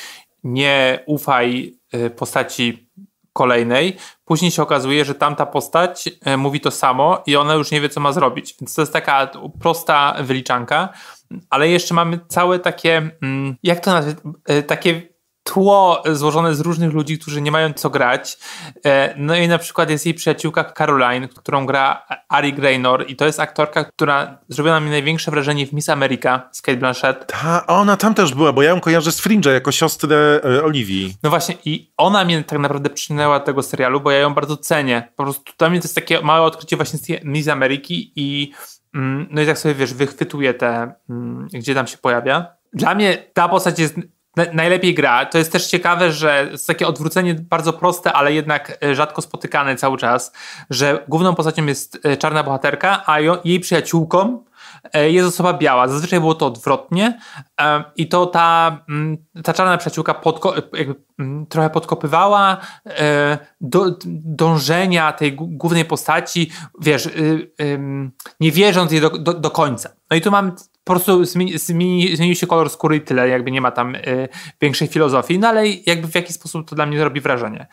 nie ufaj y, postaci kolejnej. Później się okazuje, że tamta postać y, mówi to samo i ona już nie wie, co ma zrobić. Więc to jest taka prosta wyliczanka ale jeszcze mamy całe takie, mm, jak to nazwać, e, takie tło złożone z różnych ludzi, którzy nie mają co grać. E, no i na przykład jest jej przyjaciółka Caroline, którą gra Ari Graynor i to jest aktorka, która zrobiła na mnie największe wrażenie w Miss America z Kate Blanchett. Ta, ona tam też była, bo ja ją kojarzę z Fringe'a jako siostrę y, Oliwii. No właśnie i ona mnie tak naprawdę przynęła do tego serialu, bo ja ją bardzo cenię. Po prostu dla mnie to jest takie małe odkrycie właśnie z Miss Ameryki i Mm, no i tak sobie, wiesz, wychwytuje te, mm, gdzie tam się pojawia. Dla mnie ta postać jest najlepiej gra. To jest też ciekawe, że jest takie odwrócenie bardzo proste, ale jednak e, rzadko spotykane cały czas, że główną postacią jest e, czarna bohaterka, a jej przyjaciółką E, jest osoba biała. Zazwyczaj było to odwrotnie e, i to ta, mm, ta czarna przyjaciółka podko mm, trochę podkopywała e, do, dążenia tej głównej postaci, wiesz, y, nie wierząc jej do, do, do końca. No i tu mam po prostu zmieni, zmieni, zmienił się kolor skóry i tyle, jakby nie ma tam y, większej filozofii, no ale jakby w jakiś sposób to dla mnie robi wrażenie.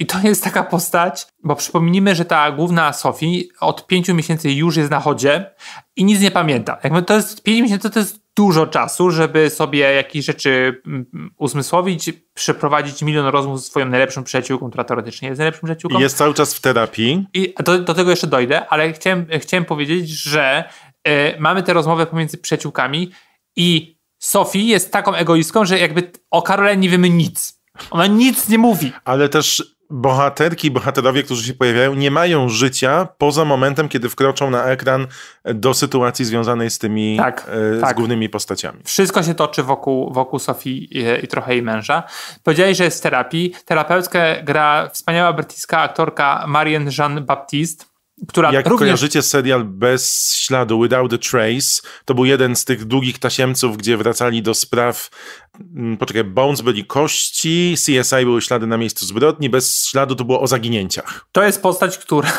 I to jest taka postać, bo przypomnijmy, że ta główna Sophie od pięciu miesięcy już jest na chodzie i nic nie pamięta. Jakby to jest pięć miesięcy, to jest dużo czasu, żeby sobie jakieś rzeczy mm, uzmysłowić, przeprowadzić milion rozmów z swoją najlepszą przyjaciółką, która teoretycznie jest najlepszą przyjaciółką. I jest cały czas w terapii. I do, do tego jeszcze dojdę, ale chciałem, chciałem powiedzieć, że y, mamy tę rozmowę pomiędzy przyjaciółkami i Sophie jest taką egoistką, że jakby o Karole nie wiemy nic. Ona nic nie mówi. Ale też bohaterki, bohaterowie, którzy się pojawiają, nie mają życia poza momentem, kiedy wkroczą na ekran do sytuacji związanej z tymi tak, e, z tak. głównymi postaciami. Wszystko się toczy wokół, wokół Sofii i, e, i, trochę jej męża. Powiedzieli, że jest terapii. Terapeutkę gra wspaniała brytyjska aktorka Marian Jean Baptiste która Jak również... kojarzycie serial Bez śladu, Without the Trace, to był jeden z tych długich tasiemców, gdzie wracali do spraw, mm, poczekaj, Bones byli kości, CSI były ślady na miejscu zbrodni, Bez śladu to było o zaginięciach. To jest postać, która...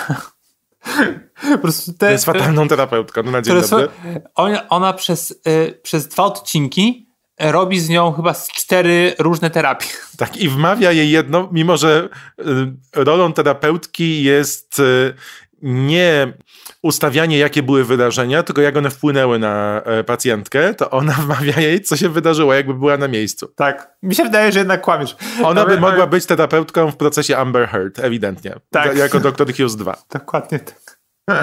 po prostu te, jest fatalną terapeutką, no na dzień dobry. Ona, ona przez, y, przez dwa odcinki robi z nią chyba z cztery różne terapie. Tak, i wmawia jej jedno, mimo że y, rolą terapeutki jest y, nie ustawianie, jakie były wydarzenia, tylko jak one wpłynęły na e, pacjentkę, to ona wmawia jej, co się wydarzyło, jakby była na miejscu. Tak. Mi się wydaje, że jednak kłamiesz. Ona by mogła być terapeutką w procesie Amber Heard, ewidentnie. Tak. Jako Dr. Hughes 2. Dokładnie tak.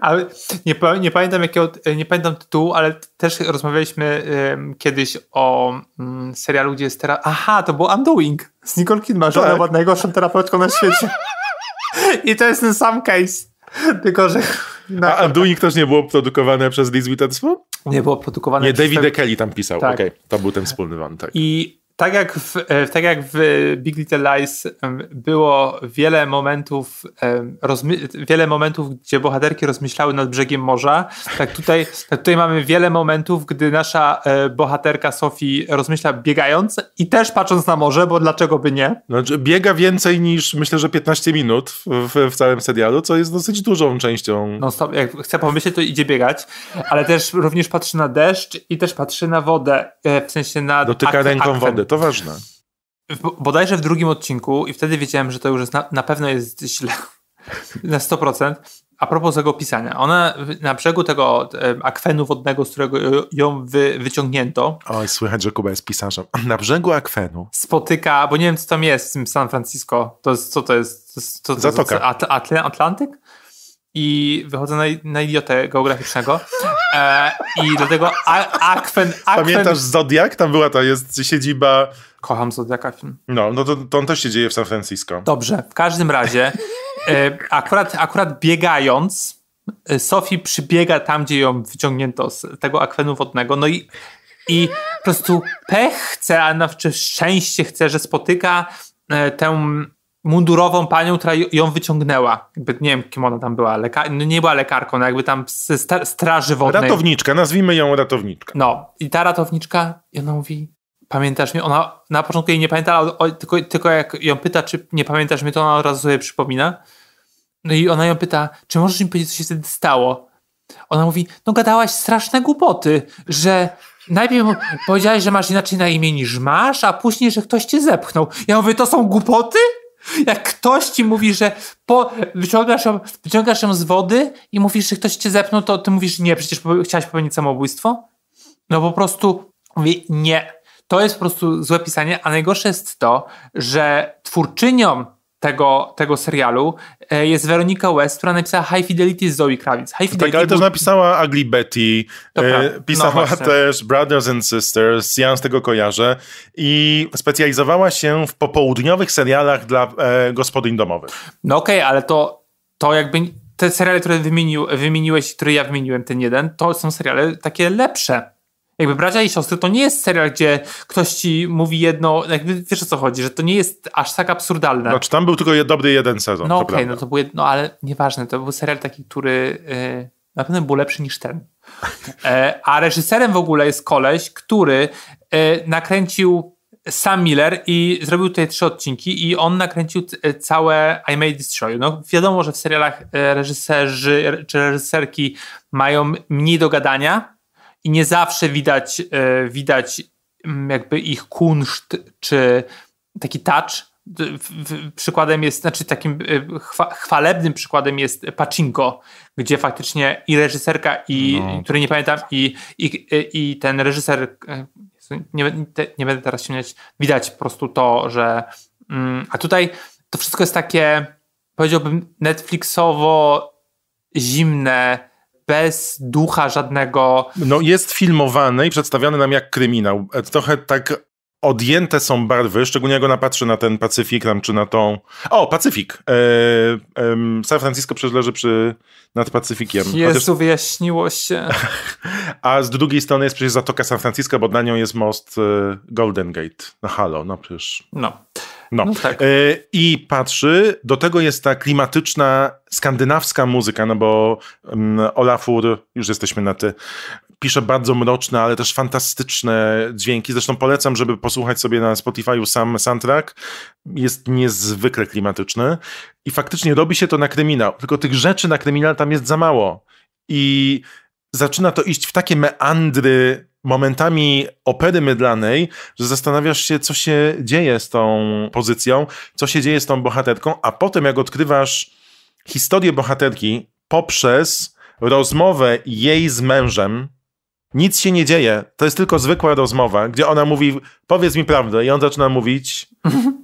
ale nie, nie, pamiętam jakiego, e, nie pamiętam tytułu, ale też rozmawialiśmy um, kiedyś o um, serialu, gdzie jest teraz. Aha, to był Undoing z Nicole Kidman, ona tak. była najgorszą terapeutką na świecie. I to jest ten sam case. Tylko, że... No. A Undoing też nie było produkowane przez Liz Witherspoon? Nie było produkowane. Nie, David Kelly tam pisał. Tak. Okay. to był ten wspólny wątek. I tak jak, w, e, tak jak w Big Little Lies było wiele momentów, wiele momentów, gdzie bohaterki rozmyślały nad brzegiem morza, tak tutaj, tak tutaj mamy wiele momentów, gdy nasza e, bohaterka Sofii rozmyśla biegając i też patrząc na morze, bo dlaczego by nie? Znaczy, biega więcej niż myślę, że 15 minut w, w całym serialu, co jest dosyć dużą częścią. No stop, jak chce pomyśleć, to idzie biegać, ale też również patrzy na deszcz i też patrzy na wodę, e, w sensie na... Dotyka ak- ręką wody to ważne. Bodajże w drugim odcinku i wtedy wiedziałem, że to już jest na, na pewno jest źle. Na 100%. A propos tego pisania. Ona na brzegu tego e, akwenu wodnego, z którego ją wy, wyciągnięto. Oj, słychać, że Kuba jest pisarzem. Na brzegu akwenu. Spotyka, bo nie wiem, co tam jest w San Francisco. To jest, co to jest? To jest, to, Zatoka. Atl Atlantyk? I wychodzę na, na idiotę geograficznego. E, I do a, Akwen, Akwen... Pamiętasz Zodiak? Tam była ta, jest siedziba... Kocham Zodiaka film. No, no to, to on też się dzieje w San Francisco. Dobrze, w każdym razie e, akurat, akurat biegając e, Sofi przybiega tam, gdzie ją wyciągnięto z tego akwenu wodnego, no i, i po prostu pech chce, a nawet szczęście chce, że spotyka e, tę mundurową panią, która ją wyciągnęła. Jakby, nie wiem, kim ona tam była. Leka- no nie była lekarką, no jakby tam z straży wodnej. Ratowniczka, nazwijmy ją ratowniczka. No. I ta ratowniczka, i ona mówi, pamiętasz mnie? Ona na początku jej nie pamiętała, tylko, tylko jak ją pyta, czy nie pamiętasz mnie, to ona od razu sobie przypomina. No i ona ją pyta, czy możesz mi powiedzieć, co się wtedy stało? Ona mówi, no gadałaś straszne głupoty, że najpierw powiedziałaś, że masz inaczej na imię niż masz, a później, że ktoś cię zepchnął. Ja mówię, to są głupoty? Jak ktoś ci mówi, że po, wyciągasz, ją, wyciągasz ją z wody i mówisz, że ktoś cię zepnął, to ty mówisz, nie, przecież chciałaś popełnić samobójstwo? No po prostu mówię, nie. To jest po prostu złe pisanie, a najgorsze jest to, że twórczyniom tego, tego serialu e, jest Weronika West, która napisała High Fidelity z Zoe Kravitz. High tak, Fidelity tak, ale był... też napisała Ugly Betty, e, no pisała no też Brothers and Sisters, ja z tego kojarzę i specjalizowała się w popołudniowych serialach dla e, gospodyń domowych. No okej, okay, ale to, to jakby te seriale, które wymienił, wymieniłeś, które ja wymieniłem, ten jeden, to są seriale takie lepsze jakby bracia i siostry to nie jest serial, gdzie ktoś ci mówi jedno, jakby wiesz o co chodzi, że to nie jest aż tak absurdalne. Znaczy tam był tylko dobry jeden sezon. No okej, okay, no to był, no ale nieważne, to był serial taki, który yy, na pewno był lepszy niż ten. E, a reżyserem w ogóle jest koleś, który y, nakręcił sam Miller i zrobił tutaj trzy odcinki i on nakręcił y, całe I May Destroy. No wiadomo, że w serialach y, reżyserzy czy reżyserki mają mniej do gadania, i nie zawsze widać, e, widać mm, jakby ich kunszt czy taki touch. Przykładem jest, znaczy takim e, chwalebnym przykładem jest Pacinko, gdzie faktycznie i reżyserka, i no. który nie pamiętam, i, i, e, i ten reżyser, nie, nie będę teraz śmiać, widać po prostu to, że. Mm, a tutaj to wszystko jest takie, powiedziałbym, Netflixowo zimne, bez ducha żadnego. No jest filmowany i przedstawiany nam jak kryminał. E, trochę tak odjęte są barwy, szczególnie jak ona patrzy na ten Pacyfik tam, czy na tą... O, Pacyfik! E, e, San Francisco przecież leży przy, nad Pacyfikiem. Jezu, Chociaż... wyjaśniło się. A z drugiej strony jest przecież Zatoka San Francisco, bo na nią jest most e, Golden Gate. No halo, no przecież... No. No, no tak. E, I patrzy, do tego jest ta klimatyczna skandynawska muzyka, no bo mm, Olafur, już jesteśmy na ty, pisze bardzo mroczne, ale też fantastyczne dźwięki. Zresztą polecam, żeby posłuchać sobie na Spotify'u sam soundtrack. Jest niezwykle klimatyczny i faktycznie robi się to na kryminał. Tylko tych rzeczy na kryminał tam jest za mało. I zaczyna to iść w takie meandry momentami opery mydlanej, że zastanawiasz się, co się dzieje z tą pozycją, co się dzieje z tą bohaterką, a potem jak odkrywasz historię bohaterki poprzez rozmowę jej z mężem, nic się nie dzieje. To jest tylko zwykła rozmowa, gdzie ona mówi, powiedz mi prawdę, i on zaczyna mówić.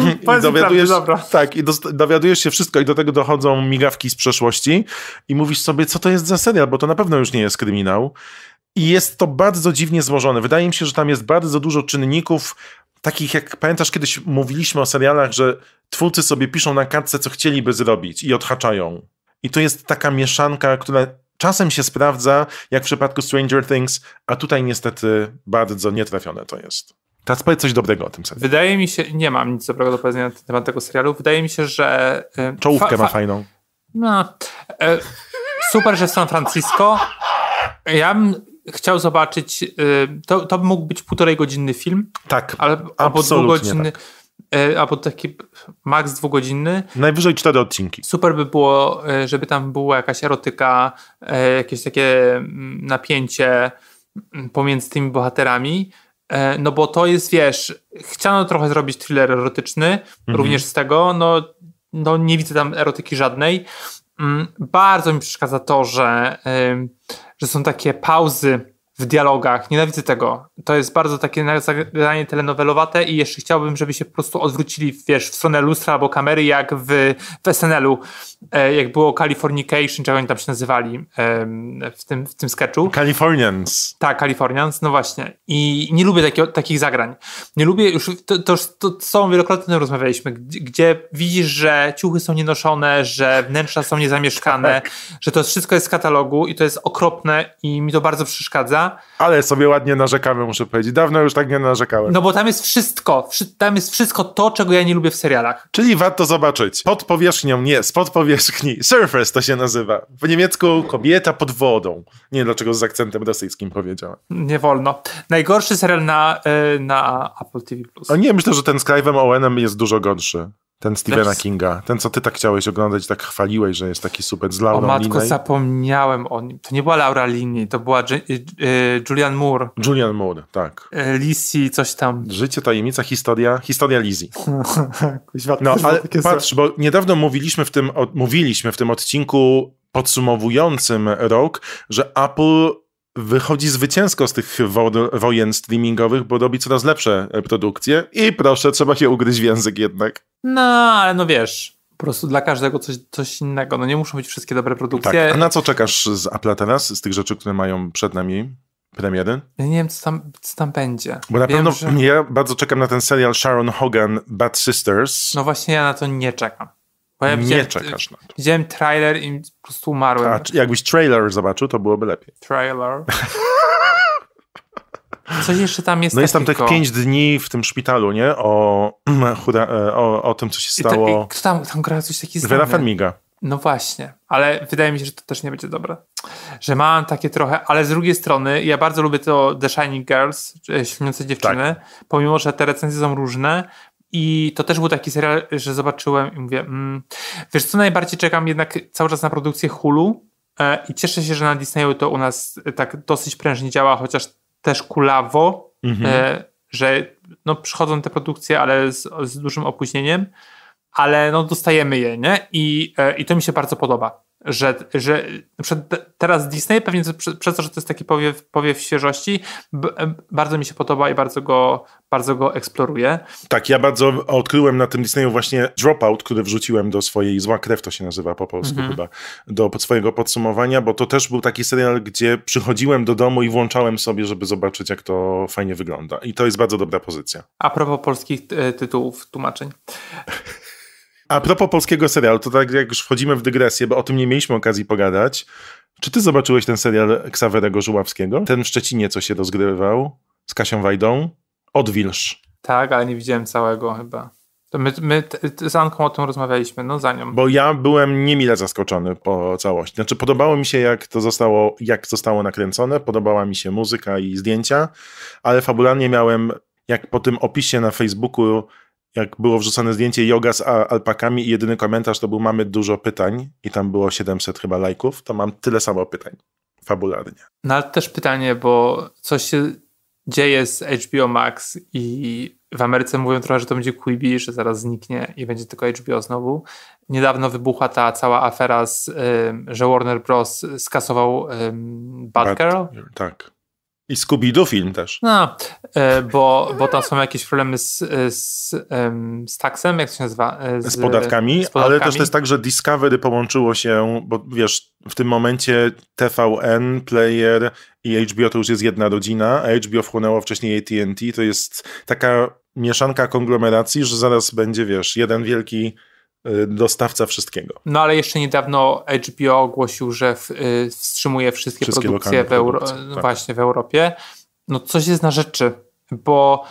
I dowiadujesz, prawdę, tak, i dowiadujesz się wszystko, i do tego dochodzą migawki z przeszłości, i mówisz sobie, co to jest za serial, bo to na pewno już nie jest kryminał. I jest to bardzo dziwnie złożone. Wydaje mi się, że tam jest bardzo dużo czynników, takich jak pamiętasz, kiedyś mówiliśmy o serialach, że twórcy sobie piszą na kartce, co chcieliby zrobić i odhaczają. I to jest taka mieszanka, która czasem się sprawdza, jak w przypadku Stranger Things, a tutaj niestety bardzo nietrafione to jest. Teraz powiedz coś dobrego o tym serialu. Wydaje mi się, nie mam nic dobrego do powiedzenia na temat tego serialu. Wydaje mi się, że. Yy, Czołówkę fa, fa, ma fajną. No. E, super, że w San Francisco. Ja bym chciał zobaczyć, y, to, to mógł być półtorej godzinny film. Tak, ale, albo dwugodzinny. Tak. Y, albo taki maks dwugodzinny. Najwyżej cztery odcinki. Super by było, y, żeby tam była jakaś erotyka, jakieś takie mm, napięcie mm, pomiędzy tymi bohaterami. No bo to jest, wiesz, chciano trochę zrobić thriller erotyczny, mhm. również z tego, no, no nie widzę tam erotyki żadnej. Mm, bardzo mi przeszkadza to, że że są takie pauzy w dialogach. Nienawidzę tego. To jest bardzo takie zagranie telenowelowate i jeszcze chciałbym, żeby się po prostu odwrócili, wiesz, w stronę lustra albo kamery, jak w, w SNL-u, e, jak było Californication, czego oni tam się nazywali w tym, w tym sketchu. Californians. Tak, Californians, no właśnie. I nie lubię takie, takich zagrań. Nie lubię już, to, to, to z sobą wielokrotnie rozmawialiśmy, gdzie, gdzie, widzisz, że ciuchy są nienoszone, że wnętrza są niezamieszkane, tak. że to wszystko jest z katalogu i to jest okropne i mi to bardzo przeszkadza ale sobie ładnie narzekamy, muszę powiedzieć. Dawno już tak nie narzekałem. No bo tam jest wszystko, tam jest wszystko to, czego ja nie lubię w serialach. Czyli warto zobaczyć. Pod powierzchnią, nie, spod powierzchni. Surface to się nazywa. W niemiecku kobieta pod wodą. Nie dlaczego z akcentem rosyjskim powiedziałem. Nie wolno. Najgorszy serial na, e, na Apple TV+. O nie, myślę, że ten z Clive'em Owenem jest dużo gorszy. Ten Stephena Kinga, ten co ty tak chciałeś oglądać, tak chwaliłeś, że jest taki super z Laura O matko, Linney. zapomniałem o nim. To nie była Laura Linney, to była y, y, Julian Moore. Julian Moore, tak. Y, Lizzie, coś tam. Życie, tajemnica, historia, historia Lizzie. no, ale patrz, bo niedawno mówiliśmy w tym, mówiliśmy w tym odcinku podsumowującym rok, że Apple wychodzi zwycięsko z tych wo wojen streamingowych, bo robi coraz lepsze e, produkcje i proszę, trzeba się ugryźć w język jednak. No, ale no wiesz, po prostu dla każdego coś, coś innego. No nie muszą być wszystkie dobre produkcje. Tak. A na co czekasz z Apple teraz, z tych rzeczy, które mają przed nami? Premiery? Ja nie wiem, co tam, co tam będzie. Bo na wiem, pewno że... ja bardzo czekam na ten serial Sharon Hogan Bad Sisters. No właśnie, ja na to nie czekam. Bo ja nie czekasz na to. Widziałem trailer i po prostu umarłem. A, jakbyś trailer zobaczył, to byłoby lepiej. Trailer. Coś jeszcze tam jest. No jest tam tylko. tak pięć dni w tym szpitalu, nie? O, e, o, o tym, co się stało. I to, i kto tam, tam gra coś takiego Vera Farmiga. No właśnie, ale wydaje mi się, że to też nie będzie dobre. Że mam takie trochę, ale z drugiej strony ja bardzo lubię to The Shining Girls, e, śmiące dziewczyny, tak. pomimo, że te recenzje są różne, i to też był taki serial, że zobaczyłem i mówię, mm, wiesz co, najbardziej czekam jednak cały czas na produkcję Hulu e, i cieszę się, że na Disneyu to u nas e, tak dosyć prężnie działa, chociaż też kulawo, mhm. e, że no, przychodzą te produkcje, ale z, z dużym opóźnieniem, ale no, dostajemy je, nie? I, e, I to mi się bardzo podoba że, że teraz Disney, pewnie przez to, że to jest taki powiew, powiew świeżości, e, bardzo mi się podoba i bardzo go, bardzo go eksploruję. Tak, ja bardzo odkryłem na tym Disneyu właśnie Dropout, który wrzuciłem do swojej, Zła krew to się nazywa po polsku mhm. chyba, do swojego podsumowania, bo to też był taki serial, gdzie przychodziłem do domu i włączałem sobie, żeby zobaczyć, jak to fajnie wygląda. I to jest bardzo dobra pozycja. A propos polskich e, tytułów, tłumaczeń. A propos polskiego serialu, to tak jak już wchodzimy w dygresję, bo o tym nie mieliśmy okazji pogadać. Czy ty zobaczyłeś ten serial Ksawerego Żuławskiego? Ten w Szczecinie, co się rozgrywał z Kasią Wajdą? Odwilż. Tak, ale nie widziałem całego chyba. To my, my z Anką o tym rozmawialiśmy, no za nią. Bo ja byłem niemile zaskoczony po całości. Znaczy podobało mi się jak to zostało, jak zostało nakręcone, podobała mi się muzyka i zdjęcia, ale fabularnie miałem, jak po tym opisie na Facebooku jak było wrzucone zdjęcie yoga z alpakami i jedyny komentarz to był mamy dużo pytań i tam było 700 chyba lajków, to mam tyle samo pytań, fabularnie. No ale też pytanie, bo coś się dzieje z HBO Max i w Ameryce mówią trochę, że to będzie Quibi, że zaraz zniknie i będzie tylko HBO znowu. Niedawno wybuchła ta cała afera, z, że Warner Bros. skasował Bad Batgirl. tak. I Scooby-Doo film też. No, e, bo, bo tam są jakieś problemy z, z, z taksem, jak to się nazywa? E, z, z, podatkami, z, podatkami, ale też to jest tak, że Discovery połączyło się, bo wiesz, w tym momencie TVN, Player i HBO to już jest jedna rodzina, a HBO wchłonęło wcześniej AT&T, to jest taka mieszanka konglomeracji, że zaraz będzie, wiesz, jeden wielki Y, dostawca wszystkiego. No ale jeszcze niedawno HBO ogłosił, że y, wstrzymuje wszystkie, wszystkie produkcje, w Euro tak. właśnie w Europie. No coś jest na rzeczy, bo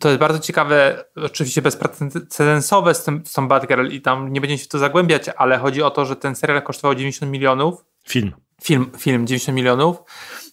to jest bardzo ciekawe, oczywiście bezprecedensowe z, tym, z tą i tam nie będziemy się w to zagłębiać, ale chodzi o to, że ten serial kosztował 90 milionów. Film. Film, film 90 milionów.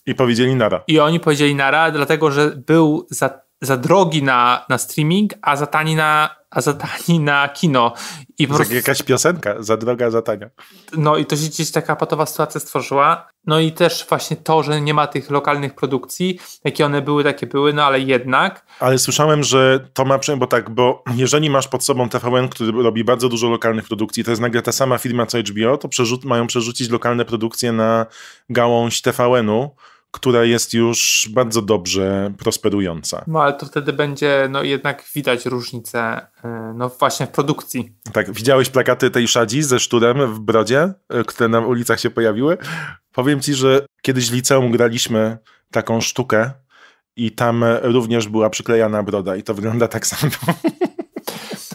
I powiedzieli nara. I oni powiedzieli nara, dlatego że był za, za drogi na, na streaming, a za tani na a za tani na kino. I po prostu... Jakaś piosenka, za droga, za tania. No i to się gdzieś taka patowa sytuacja stworzyła. No i też właśnie to, że nie ma tych lokalnych produkcji, jakie one były, takie były, no ale jednak. Ale słyszałem, że to ma przynajmniej, bo tak, bo jeżeli masz pod sobą TVN, który robi bardzo dużo lokalnych produkcji, to jest nagle ta sama firma co HBO, to mają przerzucić lokalne produkcje na gałąź TVN-u która jest już bardzo dobrze prosperująca. No ale to wtedy będzie no, jednak widać różnicę e, no, właśnie w produkcji. Tak, widziałeś plakaty tej szadzi ze szturem w brodzie, e, które na ulicach się pojawiły? Powiem ci, że kiedyś liceum graliśmy taką sztukę i tam również była przyklejana broda i to wygląda tak samo.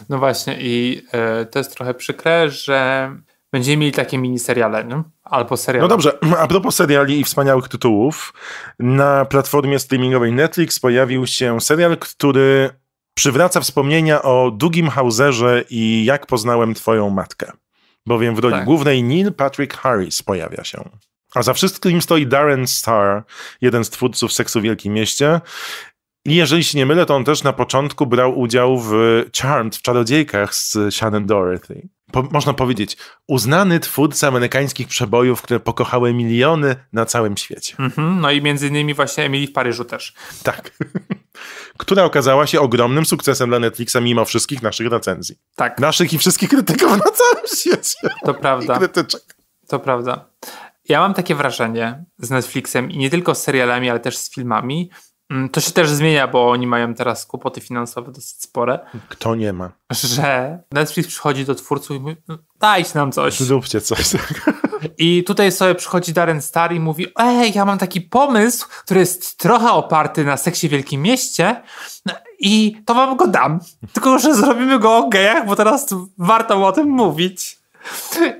No właśnie i e, to jest trochę przykre, że będziemy mieli takie miniseriale, nie? albo seriale. No dobrze, a propos seriali i wspaniałych tytułów, na platformie streamingowej Netflix pojawił się serial, który przywraca wspomnienia o Dugim Hauserze i jak poznałem twoją matkę. Bowiem w roli tak. głównej Neil Patrick Harris pojawia się. A za wszystkim stoi Darren Star, jeden z twórców Seksu w Wielkim Mieście. I jeżeli się nie mylę, to on też na początku brał udział w Charmed, w Czarodziejkach z Shannon Dorothy po, można powiedzieć, uznany twórca amerykańskich przebojów, które pokochały miliony na całym świecie. Mm -hmm, no i między innymi właśnie Emily w Paryżu też. Tak. Która okazała się ogromnym sukcesem dla Netflixa mimo wszystkich naszych recenzji. Tak. Naszych i wszystkich krytyków na całym świecie. To prawda. I krytyczek. To prawda. Ja mam takie wrażenie z Netflixem i nie tylko z serialami, ale też z filmami, Mm, to się też zmienia, bo oni mają teraz kłopoty finansowe dosyć spore. Kto nie ma? Że Netflix przychodzi do twórców i mówi, no, dajcie nam coś. Zróbcie coś. Tak. I tutaj sobie przychodzi Darren Star i mówi, ej, ja mam taki pomysł, który jest trochę oparty na seksie w Wielkim Mieście no i to wam go dam. Tylko, że zrobimy go o gejach, bo teraz warto o tym mówić.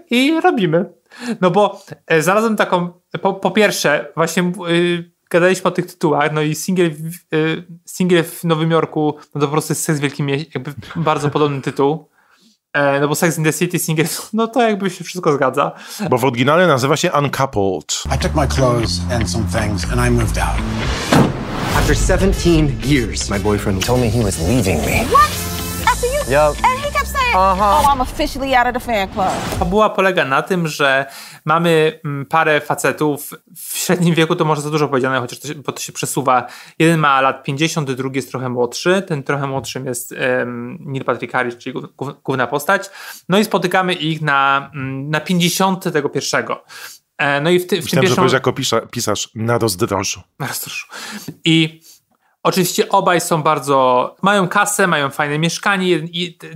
I robimy. No bo e, znalazłem taką, po, po pierwsze, właśnie... Yy, gadaliśmy o tych tytułach, no i singiel, y, singiel w Nowym Jorku, no to po prostu jest seks w wielkim mieście, jakby bardzo podobny tytuł. E, no bo Sex in the City, single, no to jakby się wszystko zgadza. Bo w oryginale nazywa się Uncoupled. I took my clothes and some things and I moved out. After 17 years, my boyfriend told me he was leaving me. What? After you? Yep uh Oh, I'm officially out of the fan club. Fabuła polega na tym, że mamy mm, parę facetów w średnim wieku, to może za dużo powiedziane, chociaż to się, bo to się przesuwa. Jeden ma lat 50, drugi jest trochę młodszy. Ten trochę młodszym jest um, Neil Patrick Harris, czyli główna postać. No i spotykamy ich na, mm, na 50 tego pierwszego. E, no i w, ty, w Myślałem, tym pierwszym... że jako pisarz na rozdrożu. Na rozdrożu. I Oczywiście obaj są bardzo, mają kasę, mają fajne mieszkanie.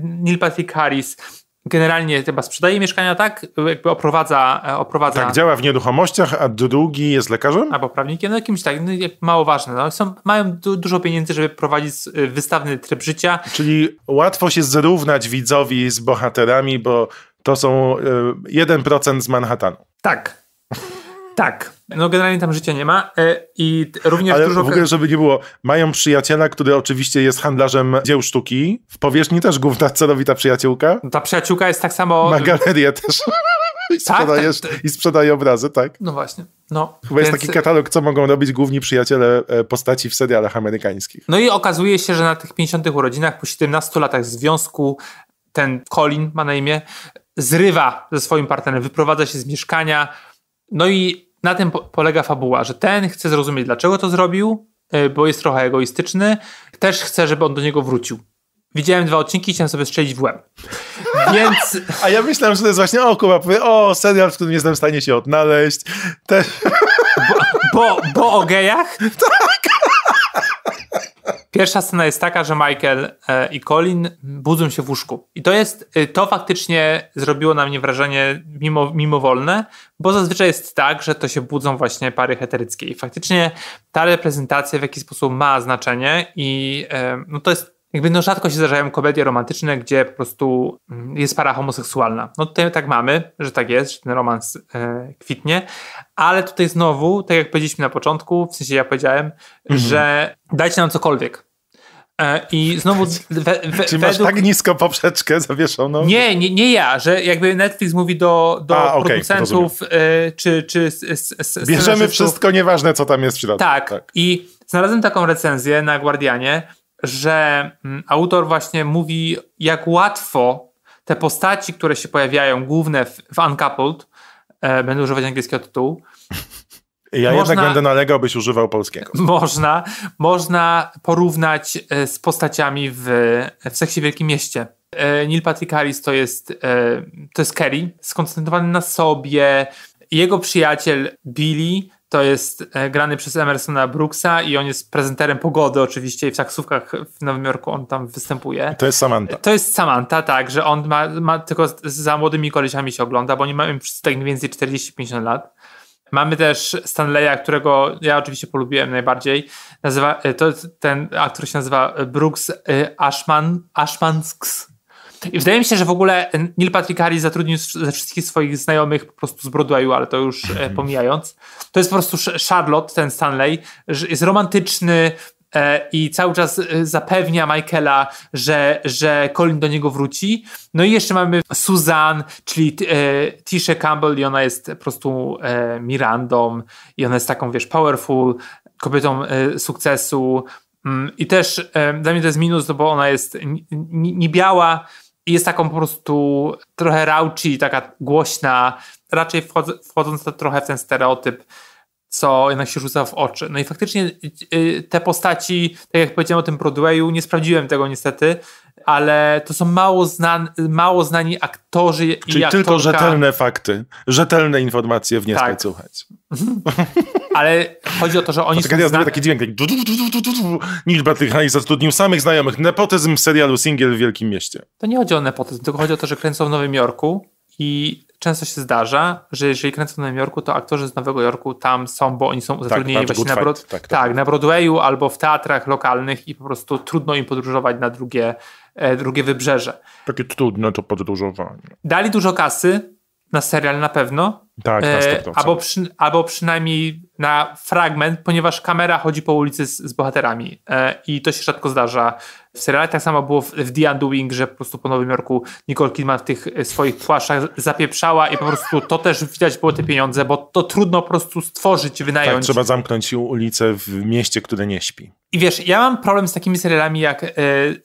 Neil Patrick Harris generalnie chyba sprzedaje mieszkania, tak? Jakby oprowadza, e, oprowadza. Tak, działa w nieruchomościach, a drugi jest lekarzem? Albo prawnikiem, no jakimś tak, no, mało ważne. No. Są, mają du dużo pieniędzy, żeby prowadzić e, wystawny tryb życia. Czyli łatwo się zrównać widzowi z bohaterami, bo to są y, e, 1% z Manhattanu. Tak. Tak, no generalnie tam życia nie ma e, i również Ale dużo... w ogóle, żeby nie było, mają przyjaciela, który oczywiście jest handlarzem dzieł sztuki, w powierzchni też główna celowita przyjaciółka. Ta przyjaciółka jest tak samo... Ma galerię też. I, tak, sprzedajesz, tak, tak, I sprzedaje obrazy, tak? No właśnie. No, Chyba więc... jest taki katalog, co mogą robić główni przyjaciele e, postaci w serialach amerykańskich. No i okazuje się, że na tych 50 urodzinach, po 17 latach związku, ten Colin ma na imię, zrywa ze swoim partnerem, wyprowadza się z mieszkania, no i na tym polega fabuła, że ten chce zrozumieć, dlaczego to zrobił, e, bo jest trochę egoistyczny. Też chce, żeby on do niego wrócił. Widziałem dwa odcinki i chciałem sobie strzelić w łeb. Więc... A ja myślałem, że to jest właśnie, o Kuba, powie, o serial, w którym nie jestem w stanie się odnaleźć. Te... Bo, bo, bo o gejach? Tak. Pierwsza scena jest taka, że Michael e, i Colin budzą się w łóżku. I to jest, y, to faktycznie zrobiło na mnie wrażenie mimo, mimowolne, bo zazwyczaj jest tak, że to się budzą właśnie pary heteryckie. I faktycznie ta reprezentacja w jakiś sposób ma znaczenie i e, no to jest jakby no rzadko się zdarzają komedie romantyczne, gdzie po prostu mm, jest para homoseksualna. No tutaj tak mamy, że tak jest, że ten romans e, kwitnie, ale tutaj znowu, tak jak powiedzieliśmy na początku, w sensie ja powiedziałem, mhm. że dajcie nam cokolwiek. E, I znowu... We, we, masz tak nisko poprzeczkę zawieszoną? Nie, nie, nie ja, że jakby Netflix mówi do, do A, producentów okay, e, czy... czy s, s, s, Bierzemy wszystko, nieważne co tam jest w środku. Tak, tak. i znalazłem taką recenzję na Guardianie, że mm, autor właśnie mówi, jak łatwo te postaci, które się pojawiają, główne w, w Uncoupled, e, będę używać angielskiego tytułu. Ja można, jednak będę nalegał, byś używał polskiego. Można, można porównać e, z postaciami w, w Seksie w Wielkim Mieście. E, Neil Patrick Harris to jest, e, to jest Kerry, skoncentrowany na sobie. Jego przyjaciel Billy to jest e, grany przez Emersona Brooksa i on jest prezenterem pogody oczywiście i w taksówkach w Nowym Jorku on tam występuje. To jest Samantha. To jest Samantha, tak, że on ma, ma tylko za młodymi koleżami się ogląda, bo oni mają tak mniej więcej 40-50 lat. Mamy też Stanleya, którego ja oczywiście polubiłem najbardziej. Nazywa, e, to ten aktor się nazywa Brooks e, Ashman, Ashmansks, i wydaje mi się, że w ogóle Neil Patrick Harris zatrudnił ze wszystkich swoich znajomych po prostu z Broadwayu, ale to już e, mhm. pomijając. To jest po prostu Charlotte, ten Stanley, jest romantyczny, e, i cały czas e, zapewnia Michaela, że, że Colin do niego wróci. No i jeszcze mamy Suzanne, czyli Tisha Campbell i ona jest po prostu Mirandą i ona jest taką, wiesz, powerful, kobietą sukcesu mm, i też dla mnie to jest minus, no bo ona jest niebiała i jest taką po prostu trochę rauci, taka głośna, raczej wchodząc, trochę w ten stereotyp, co jednak się rzuca w oczy. No i faktycznie y, y, te postaci, tak jak powiedziałem o tym Broadwayu, nie sprawdziłem tego niestety, ale to są mało, znan, mało znani aktorzy Czyli i Czyli tylko rzetelne fakty, rzetelne informacje w niej tak. słuchać. ale chodzi o to, że oni Poczekaj, są... Ja zna... taki dźwięk, taki... Nilbert Heinz zatrudnił samych znajomych. Nepotyzm serialu Single w Wielkim Mieście. To nie chodzi o nepotyzm, tylko chodzi o to, że kręcą w Nowym Jorku i często się zdarza, że jeżeli kręcą w Nowym Jorku, to aktorzy z Nowego Jorku tam są, bo oni są zatrudnieni tak, tak właśnie tak, na, tak, Broad... tak, tak, na Broadwayu albo w teatrach lokalnych i po prostu trudno im podróżować na drugie, e, drugie wybrzeże. Takie trudne to podróżowanie. Dali dużo kasy, na serial na pewno. Tak, na 100%. E, albo, przy, albo przynajmniej na fragment, ponieważ kamera chodzi po ulicy z, z bohaterami e, i to się rzadko zdarza w serialach. Tak samo było w, w The Undoing, że po prostu po Nowym Jorku Nicole Kidman w tych e, swoich płaszczach zapieprzała i po prostu to też widać było te pieniądze, bo to trudno po prostu stworzyć, wynająć. Tak, trzeba zamknąć ulicę w mieście, które nie śpi. I wiesz, ja mam problem z takimi serialami jak, e,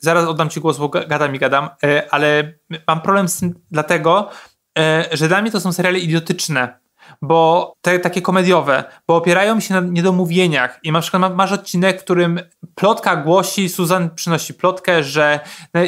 zaraz oddam ci głos, bo gadam i gadam, e, ale mam problem z tym dlatego, E, że dla mnie to są seriale idiotyczne, bo te takie komediowe, bo opierają się na niedomówieniach. I na przykład masz odcinek, w którym plotka głosi, Susan przynosi plotkę, że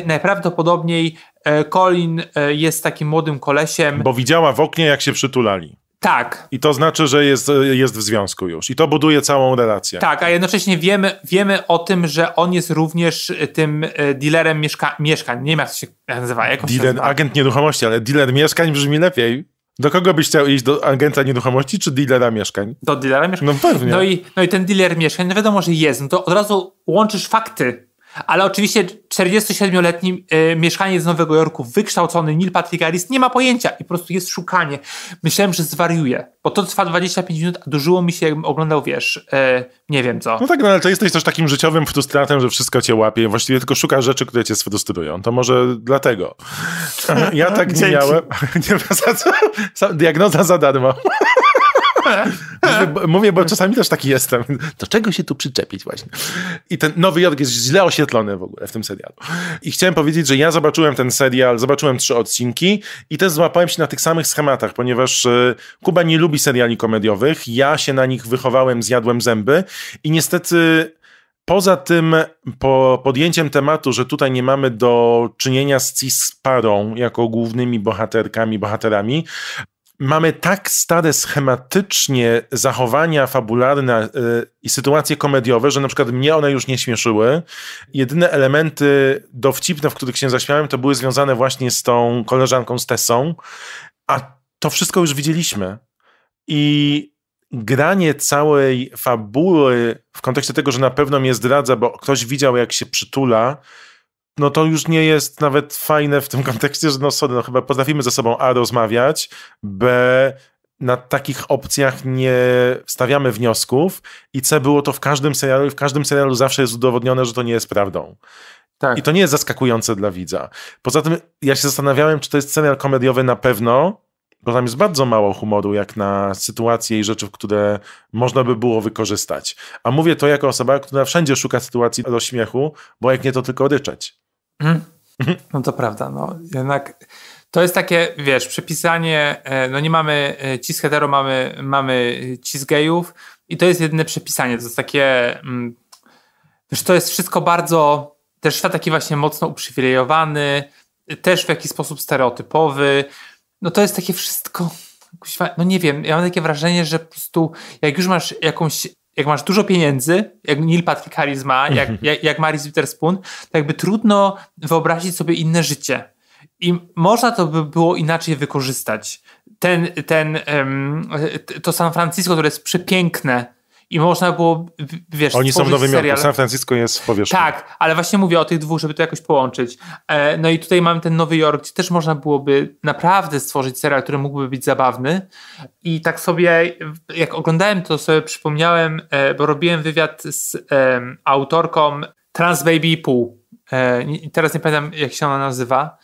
najprawdopodobniej e, Colin e, jest takim młodym kolesiem. Bo widziała w oknie, jak się przytulali. Tak. I to znaczy, że jest, jest w związku już. I to buduje całą relację. Tak, a jednocześnie wiemy, wiemy o tym, że on jest również e, tym e, dealerem mieszka mieszkań. Nie wiem, jak to się nazywa. Jak dealer, się nazywa? Agent nieruchomości, ale dealer mieszkań brzmi lepiej. Do kogo byś chciał iść? Do agenta nieruchomości czy dealera mieszkań? Do dealera mieszkań. No pewnie. No i, no i ten dealer mieszkań, no wiadomo, że jest. No to od razu łączysz fakty ale oczywiście 47-letni y, e, mieszkaniec z Nowego Jorku, wykształcony Neil Patrick Harris, nie ma pojęcia i po prostu jest szukanie. Myślałem, że zwariuje, bo to trwa 25 minut, a dużyło mi się, jakbym oglądał, wiesz, y, nie wiem co. No tak, no, ale to jesteś też takim życiowym frustratem, że wszystko cię łapie. Właściwie tylko szukasz rzeczy, które cię sfrustrują. To może dlatego. Ja tak nie miałem. Diagnoza za darmo mówię, bo czasami też taki jestem. Do czego się tu przyczepić właśnie? I ten Nowy Jork jest źle oświetlony w ogóle w tym serialu. I chciałem powiedzieć, że ja zobaczyłem ten serial, zobaczyłem trzy odcinki i też złapałem się na tych samych schematach, ponieważ e, Kuba nie lubi seriali komediowych. Ja się na nich wychowałem, zjadłem zęby i niestety poza tym po podjęciem tematu, że tutaj nie mamy do czynienia z cisparą jako głównymi bohaterkami, bohaterami, mamy tak stare schematycznie zachowania fabularne e, i sytuacje komediowe, że na przykład mnie one już nie śmieszyły. Jedyne elementy dowcipne, w których się zaśmiałem, to były związane właśnie z tą koleżanką, z Tessą. A to wszystko już widzieliśmy. I granie całej fabuły w kontekście tego, że na pewno mnie zdradza, bo ktoś widział, jak się przytula, no to już nie jest nawet fajne w tym kontekście, że no sorry, no chyba potrafimy ze sobą A rozmawiać, B na takich opcjach nie stawiamy wniosków i C było to w każdym serialu i w każdym serialu zawsze jest udowodnione, że to nie jest prawdą. Tak. I to nie jest zaskakujące dla widza. Poza tym ja się zastanawiałem, czy to jest serial komediowy na pewno, bo tam jest bardzo mało humoru, jak na sytuacje i rzeczy, które można by było wykorzystać. A mówię to jako osoba, która wszędzie szuka sytuacji do śmiechu, bo jak nie, to tylko ryczeć. Mhm. Mhm. No to prawda, no jednak to jest takie, wiesz, przepisanie, e, no nie mamy e, cis hetero, mamy, mamy cis gejów i to jest jedyne przepisanie, to jest takie, mm, wiesz, to jest wszystko bardzo, też świat taki właśnie mocno uprzywilejowany, też w jakiś sposób stereotypowy, no to jest takie wszystko, no nie wiem, ja mam takie wrażenie, że po prostu jak już masz jakąś, jak masz dużo pieniędzy, jak Neil Patrick Harris ma, jak, jak, jak Maris Witherspoon, to jakby trudno wyobrazić sobie inne życie. I można to by było inaczej wykorzystać. Ten, ten, to San Francisco, które jest przepiękne, i można było, wiesz, Oni są w Nowym serial. Jorku, San Francisco jest w powierzchni. Tak, ale właśnie mówię o tych dwóch, żeby to jakoś połączyć. E, no i tutaj mamy ten Nowy Jork, gdzie też można byłoby naprawdę stworzyć serial, który mógłby być zabawny i tak sobie, jak oglądałem to, sobie przypomniałem, e, bo robiłem wywiad z autorką Trans Baby Pół. E, teraz nie pamiętam, jak się ona nazywa.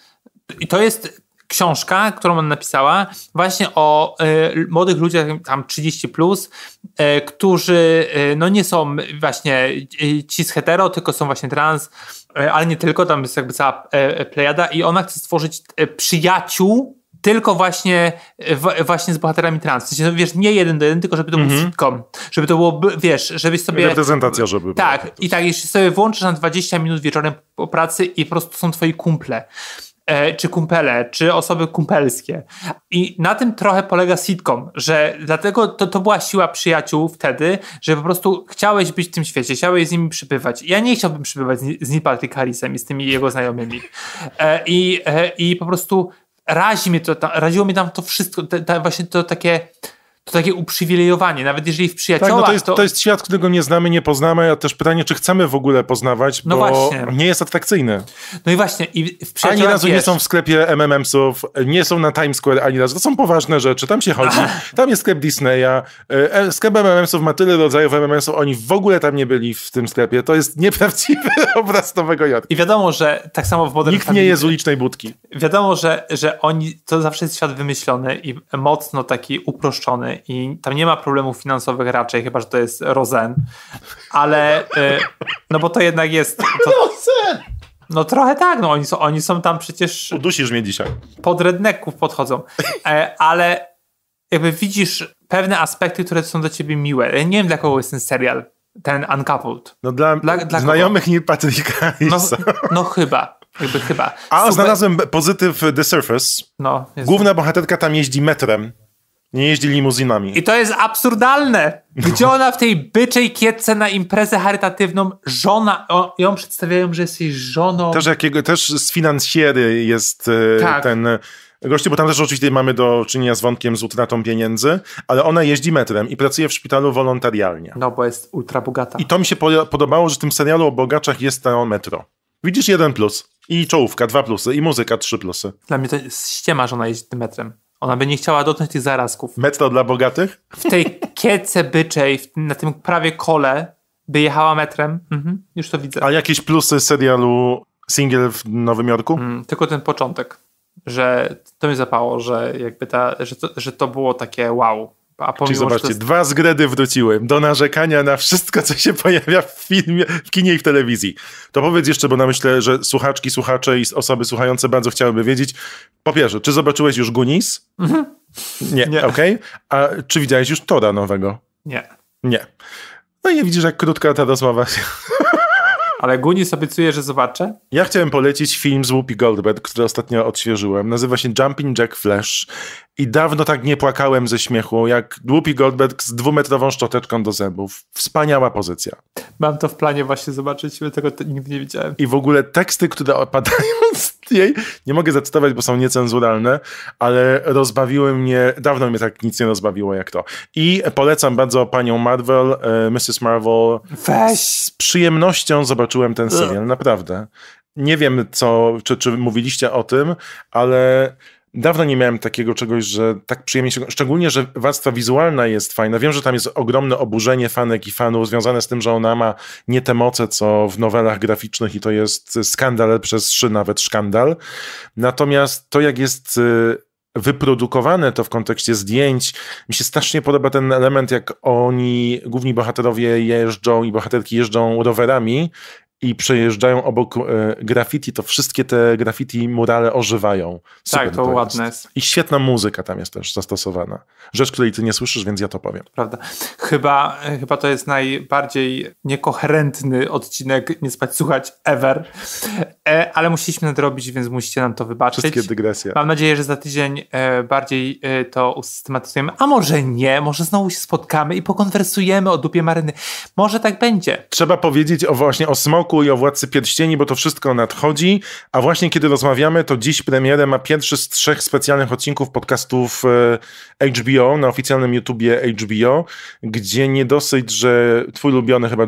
I to jest książka, którą ona napisała, właśnie o y, młodych ludziach, tam 30, plus, y, którzy y, no nie są właśnie ci z hetero, tylko są właśnie trans, ale nie tylko, tam jest jakby cała plejada, i ona chce stworzyć przyjaciół tylko właśnie, w, właśnie z bohaterami trans. no wiesz, nie jeden do jeden, tylko żeby to mm -hmm. był mhm. sitcom. Żeby to było, wiesz, żebyś sobie... Reprezentacja, żeby Tak, była, i tak, jeśli sobie włączysz na 20 minut wieczorem po pracy i po prostu są twoi kumple. E, czy kumpele, czy osoby kumpelskie. I na tym trochę polega sitcom, że dlatego to, to była siła przyjaciół wtedy, że po prostu chciałeś być w tym świecie, chciałeś z nimi przybywać. Ja nie chciałbym przybywać z, z Neil i z tymi jego znajomymi. E, I, e, i po prostu razi mnie to, raziło mnie tam to wszystko, właśnie to takie to takie uprzywilejowanie, nawet jeżeli w przyjaciółach... Tak, no to, jest, to... to jest świat, którego nie znamy, nie poznamy, a też pytanie, czy chcemy w ogóle poznawać, no bo właśnie. nie jest atrakcyjny. No i właśnie, i w przyjaciołach Ani razu wiesz. nie są w sklepie MMM-sów, nie są na Times Square ani razu, to są poważne rzeczy, tam się chodzi, tam jest sklep Disneya, e, e, sklep MMM-sów ma tyle rodzajów MMM-sów, oni w ogóle tam nie byli w tym sklepie, to jest nieprawdziwy obraz Nowego Jorku. I wiadomo, że tak samo w Modern Nikt Family, nie jest z ulicznej budki. Wiadomo, że, że oni, to zawsze jest świat wymyślony i mocno taki uproszczony i tam nie ma problemów finansowych raczej, chyba że to jest Rozen, ale y, no bo to jednak jest. To, Rozen! No trochę tak, no oni są, oni są tam przecież. Udusisz mnie dzisiaj. Pod redneków podchodzą, e, ale jakby widzisz pewne aspekty, które są dla ciebie miłe. Ja nie wiem, dla kogo jest ten serial, ten Uncoupled. No dla, dla, dla znajomych nie Patryka no, no chyba. Jakby chyba. A, Super. znalazłem pozytyw The Surface. No, Główna bohaterka tam jeździ metrem. Nie jeździ limuzynami. I to jest absurdalne. No. Gdzie no. ona w tej byczej kietce na imprezę charytatywną, żona, o, ją przedstawiają, że jesteś żoną. Też, jakiego, też z finansjery jest e, tak. ten e, gościu, bo tam też oczywiście mamy do czynienia z wątkiem z utratą pieniędzy, ale ona jeździ metrem i pracuje w szpitalu wolontarialnie. No, bo jest ultra bogata. I to mi się podobało, że w tym serialu o bogaczach jest to metro. Widzisz jeden plus. I czołówka, dwa plusy. I muzyka, trzy plusy. Dla mnie to jest ściema, że ona jeździ tym metrem. Ona by nie chciała dotknąć tych zarazków. Metro dla bogatych? W tej kiece byczej, na tym prawie kole, by jechała metrem. Mhm, już to widzę. A jakieś plusy serialu Single w Nowym Jorku? Mm, tylko ten początek, że to mi zapało, że jakby ta, że to, że to było takie wow, a pomimo, Czyli zobaczcie, jest... dwa zgredy wróciłem do narzekania na wszystko, co się pojawia w filmie, w kinie i w telewizji. To powiedz jeszcze, bo na myślę, że słuchaczki, słuchacze i osoby słuchające bardzo chciałyby wiedzieć. Po pierwsze, czy zobaczyłeś już Gunis? Mhm. Nie, nie. okej. Okay. A czy widziałeś już Tora nowego? Nie. Nie. No i nie widzisz, jak krótka ta rozmowa się... Ale Gunis obiecuje, że zobaczę. Ja chciałem polecić film z Whoopi Goldberg, który ostatnio odświeżyłem. Nazywa się Jumping Jack Flash. I dawno tak nie płakałem ze śmiechu, jak Whoopi Goldberg z dwumetrową szczoteczką do zębów. Wspaniała pozycja. Mam to w planie właśnie zobaczyć, bo tego nigdy nie widziałem. I w ogóle teksty, które opadają z jej nie mogę zacytować, bo są niecenzuralne, ale rozbawiły mnie, dawno mnie tak nic nie rozbawiło jak to. I polecam bardzo panią Marvel, e, Mrs. Marvel. Weź! Z przyjemnością zobaczyłem ten serial, naprawdę. Nie wiem, co, czy, czy mówiliście o tym, ale Dawno nie miałem takiego czegoś, że tak przyjemnie się. Szczególnie, że warstwa wizualna jest fajna. Wiem, że tam jest ogromne oburzenie fanek i fanów związane z tym, że ona ma nie te moce, co w nowelach graficznych, i to jest skandal przez trzy, nawet szkandal. Natomiast to, jak jest y, wyprodukowane to w kontekście zdjęć. Mi się strasznie podoba ten element, jak oni, główni bohaterowie jeżdżą i bohaterki jeżdżą rowerami i przejeżdżają obok e, graffiti, to wszystkie te graffiti murale ożywają. Tak, Super tak, to, to ładne. Jest. I świetna muzyka tam jest też zastosowana. Rzecz, której ty nie słyszysz, więc ja to powiem. Prawda. Chyba, chyba to jest najbardziej niekoherentny odcinek Nie spać, słuchać ever. E, ale musieliśmy nadrobić, więc musicie nam to wybaczyć. Wszystkie dygresje. Mam nadzieję, że za tydzień e, bardziej e, to usystematyzujemy. A może nie, może znowu się spotkamy i pokonwersujemy o dupie Maryny. Może tak będzie. Trzeba powiedzieć o właśnie o smoku Hoku i o Władcy Pierścieni, bo to wszystko nadchodzi. A właśnie kiedy rozmawiamy, to dziś premierę ma pierwszy z trzech specjalnych odcinków podcastów e, HBO na oficjalnym YouTubie HBO, gdzie nie dosyć, że twój ulubiony chyba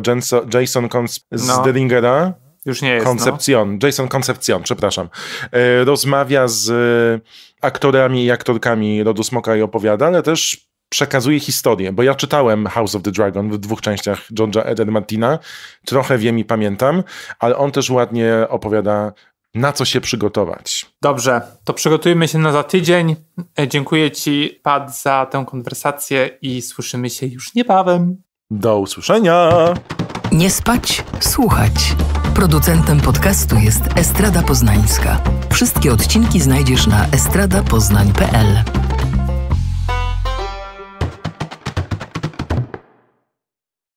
Jason Cons z no. The Ringera już nie jest. Concepcion, no. Jason Concepcion, przepraszam. E, rozmawia z e, aktorami i aktorkami Rodu Smoka i opowiada, ale też przekazuje historię, bo ja czytałem House of the Dragon w dwóch częściach Johna Eden Martina, trochę wiem i pamiętam, ale on też ładnie opowiada na co się przygotować. Dobrze, to przygotujmy się na za tydzień. E, dziękuję Ci, Pat, za tę konwersację i słyszymy się już niebawem. Do usłyszenia! Nie spać, słuchać. Producentem podcastu jest Estrada Poznańska. Wszystkie odcinki znajdziesz na estradapoznań.pl.